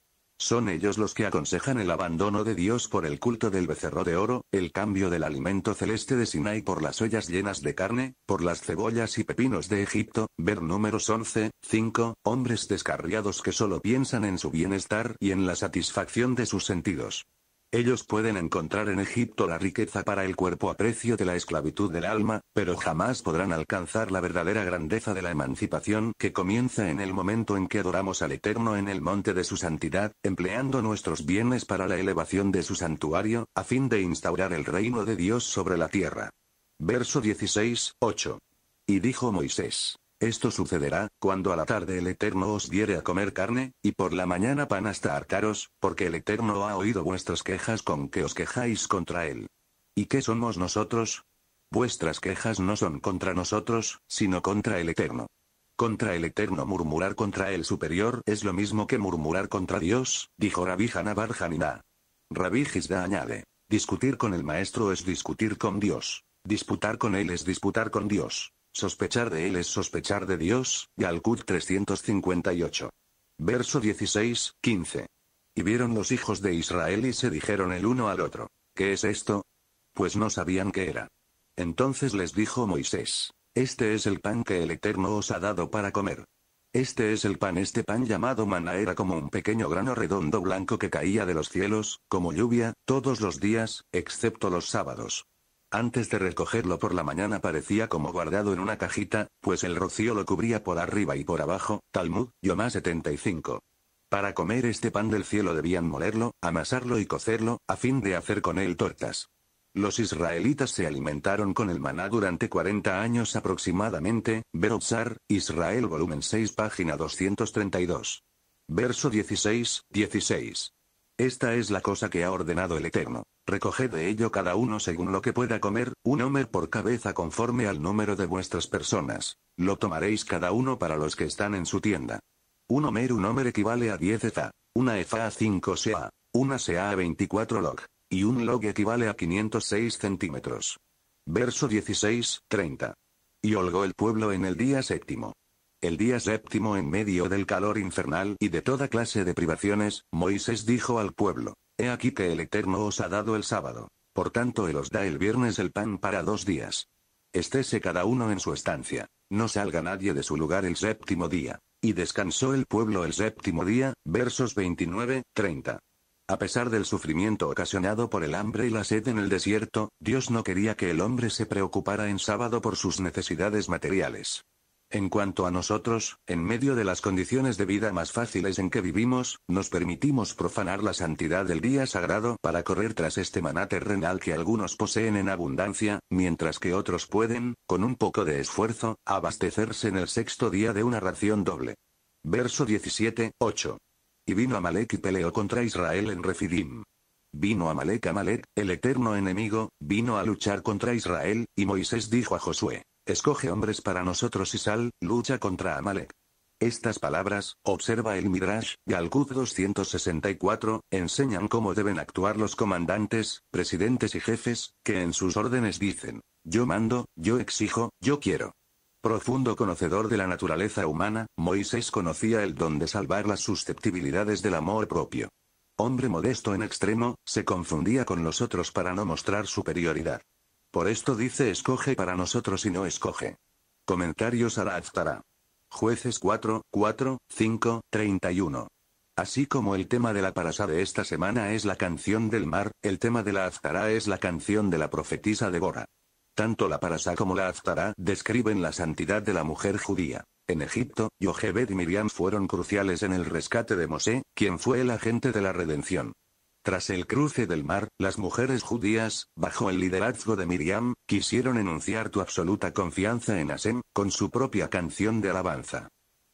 Speaker 1: Son ellos los que aconsejan el abandono de Dios por el culto del becerro de oro, el cambio del alimento celeste de Sinai por las ollas llenas de carne, por las cebollas y pepinos de Egipto, ver números 11, 5, hombres descarriados que solo piensan en su bienestar y en la satisfacción de sus sentidos. Ellos pueden encontrar en Egipto la riqueza para el cuerpo a precio de la esclavitud del alma, pero jamás podrán alcanzar la verdadera grandeza de la emancipación que comienza en el momento en que adoramos al Eterno en el monte de su santidad, empleando nuestros bienes para la elevación de su santuario, a fin de instaurar el reino de Dios sobre la tierra. Verso 16, 8. Y dijo Moisés. Esto sucederá, cuando a la tarde el Eterno os diere a comer carne, y por la mañana pan hasta hartaros, porque el Eterno ha oído vuestras quejas con que os quejáis contra él. ¿Y qué somos nosotros? Vuestras quejas no son contra nosotros, sino contra el Eterno. Contra el Eterno murmurar contra el superior es lo mismo que murmurar contra Dios, dijo Rabí Hanabar Janina. añade, discutir con el maestro es discutir con Dios. Disputar con él es disputar con Dios. Sospechar de él es sospechar de Dios, Yalkut 358. Verso 16, 15. Y vieron los hijos de Israel y se dijeron el uno al otro, ¿qué es esto? Pues no sabían qué era. Entonces les dijo Moisés, este es el pan que el Eterno os ha dado para comer. Este es el pan, este pan llamado maná era como un pequeño grano redondo blanco que caía de los cielos, como lluvia, todos los días, excepto los sábados. Antes de recogerlo por la mañana parecía como guardado en una cajita, pues el rocío lo cubría por arriba y por abajo, Talmud, Yomá 75. Para comer este pan del cielo debían molerlo, amasarlo y cocerlo, a fin de hacer con él tortas. Los israelitas se alimentaron con el maná durante 40 años aproximadamente, Berotzar, Israel volumen 6 página 232. Verso 16, 16. Esta es la cosa que ha ordenado el Eterno. Recoged de ello cada uno según lo que pueda comer, un homer por cabeza conforme al número de vuestras personas. Lo tomaréis cada uno para los que están en su tienda. Un homer un homer equivale a 10 efa, una efa a 5 sea, una sea a 24 log, y un log equivale a 506 centímetros. Verso 16, 30. Y holgó el pueblo en el día séptimo. El día séptimo en medio del calor infernal y de toda clase de privaciones, Moisés dijo al pueblo, He aquí que el Eterno os ha dado el sábado. Por tanto Él os da el viernes el pan para dos días. Estése cada uno en su estancia. No salga nadie de su lugar el séptimo día. Y descansó el pueblo el séptimo día, versos 29, 30. A pesar del sufrimiento ocasionado por el hambre y la sed en el desierto, Dios no quería que el hombre se preocupara en sábado por sus necesidades materiales. En cuanto a nosotros, en medio de las condiciones de vida más fáciles en que vivimos, nos permitimos profanar la santidad del día sagrado para correr tras este maná terrenal que algunos poseen en abundancia, mientras que otros pueden, con un poco de esfuerzo, abastecerse en el sexto día de una ración doble. Verso 17, 8. Y vino Amalek y peleó contra Israel en Refidim. Vino Amalek Amalek, el eterno enemigo, vino a luchar contra Israel, y Moisés dijo a Josué, Escoge hombres para nosotros y sal, lucha contra Amalek. Estas palabras, observa el Midrash, Galcud 264, enseñan cómo deben actuar los comandantes, presidentes y jefes, que en sus órdenes dicen, yo mando, yo exijo, yo quiero. Profundo conocedor de la naturaleza humana, Moisés conocía el don de salvar las susceptibilidades del amor propio. Hombre modesto en extremo, se confundía con los otros para no mostrar superioridad. Por esto dice escoge para nosotros y no escoge. Comentarios a la Aftara. Jueces 4, 4, 5, 31. Así como el tema de la parasa de esta semana es la canción del mar, el tema de la Aftara es la canción de la profetisa de Gora. Tanto la parasa como la Aftara describen la santidad de la mujer judía. En Egipto, Yohebed y Miriam fueron cruciales en el rescate de Mosé, quien fue el agente de la redención. Tras el cruce del mar, las mujeres judías, bajo el liderazgo de Miriam, quisieron enunciar tu absoluta confianza en Asem, con su propia canción de alabanza.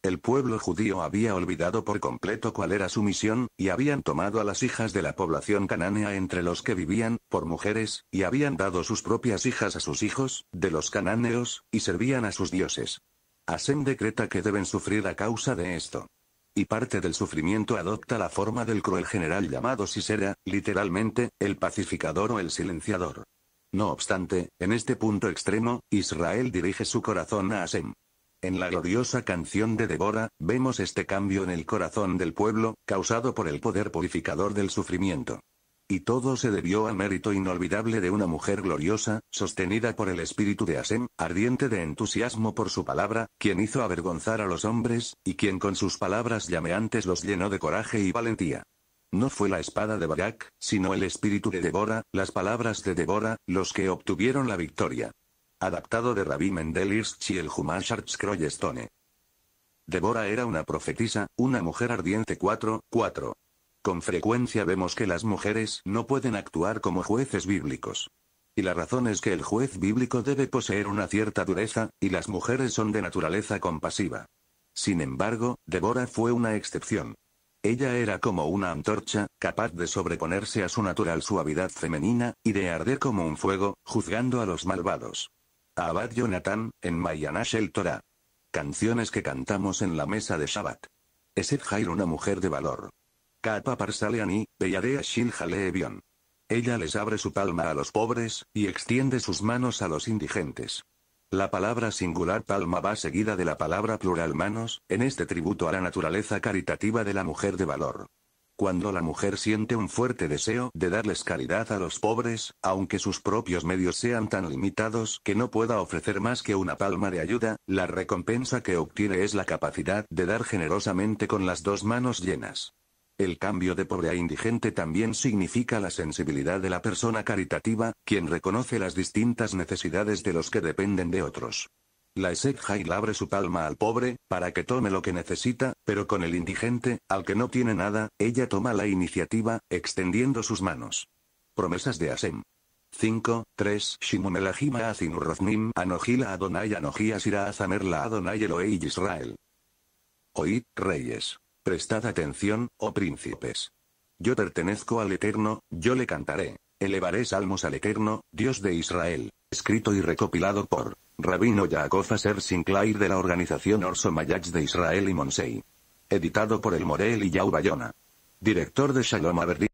Speaker 1: El pueblo judío había olvidado por completo cuál era su misión, y habían tomado a las hijas de la población cananea entre los que vivían, por mujeres, y habían dado sus propias hijas a sus hijos, de los cananeos, y servían a sus dioses. Asen decreta que deben sufrir a causa de esto y parte del sufrimiento adopta la forma del cruel general llamado Sisera, literalmente, el pacificador o el silenciador. No obstante, en este punto extremo, Israel dirige su corazón a Asem. En la gloriosa canción de Débora, vemos este cambio en el corazón del pueblo, causado por el poder purificador del sufrimiento. Y todo se debió al mérito inolvidable de una mujer gloriosa, sostenida por el espíritu de Asem, ardiente de entusiasmo por su palabra, quien hizo avergonzar a los hombres, y quien con sus palabras llameantes los llenó de coraje y valentía. No fue la espada de Barak, sino el espíritu de Débora, las palabras de Débora, los que obtuvieron la victoria. Adaptado de Rabbi Mendel Hirsch y el Kroyestone. Débora era una profetisa, una mujer ardiente 4, 4. Con frecuencia vemos que las mujeres no pueden actuar como jueces bíblicos. Y la razón es que el juez bíblico debe poseer una cierta dureza, y las mujeres son de naturaleza compasiva. Sin embargo, Deborah fue una excepción. Ella era como una antorcha, capaz de sobreponerse a su natural suavidad femenina, y de arder como un fuego, juzgando a los malvados. Abad Jonathan, en Mayanash el Torah. Canciones que cantamos en la mesa de Shabbat. Esed Jair una mujer de valor. Ella les abre su palma a los pobres, y extiende sus manos a los indigentes. La palabra singular palma va seguida de la palabra plural manos, en este tributo a la naturaleza caritativa de la mujer de valor. Cuando la mujer siente un fuerte deseo de darles caridad a los pobres, aunque sus propios medios sean tan limitados que no pueda ofrecer más que una palma de ayuda, la recompensa que obtiene es la capacidad de dar generosamente con las dos manos llenas. El cambio de pobre a indigente también significa la sensibilidad de la persona caritativa, quien reconoce las distintas necesidades de los que dependen de otros. La Esekhail abre su palma al pobre, para que tome lo que necesita, pero con el indigente, al que no tiene nada, ella toma la iniciativa, extendiendo sus manos. Promesas de Asem. 5, 3 Shimumelahima Azinurroznim Anojila Adonai Anojia Azamerla Adonai y Israel. Oíd, reyes. Prestad atención, oh príncipes. Yo pertenezco al Eterno, yo le cantaré. Elevaré salmos al Eterno, Dios de Israel. Escrito y recopilado por Rabino Yaakov Aser Sinclair de la organización Orso Mayach de Israel y Monsei. Editado por el Morel y Yau Bayona. Director de Shalom Averdi.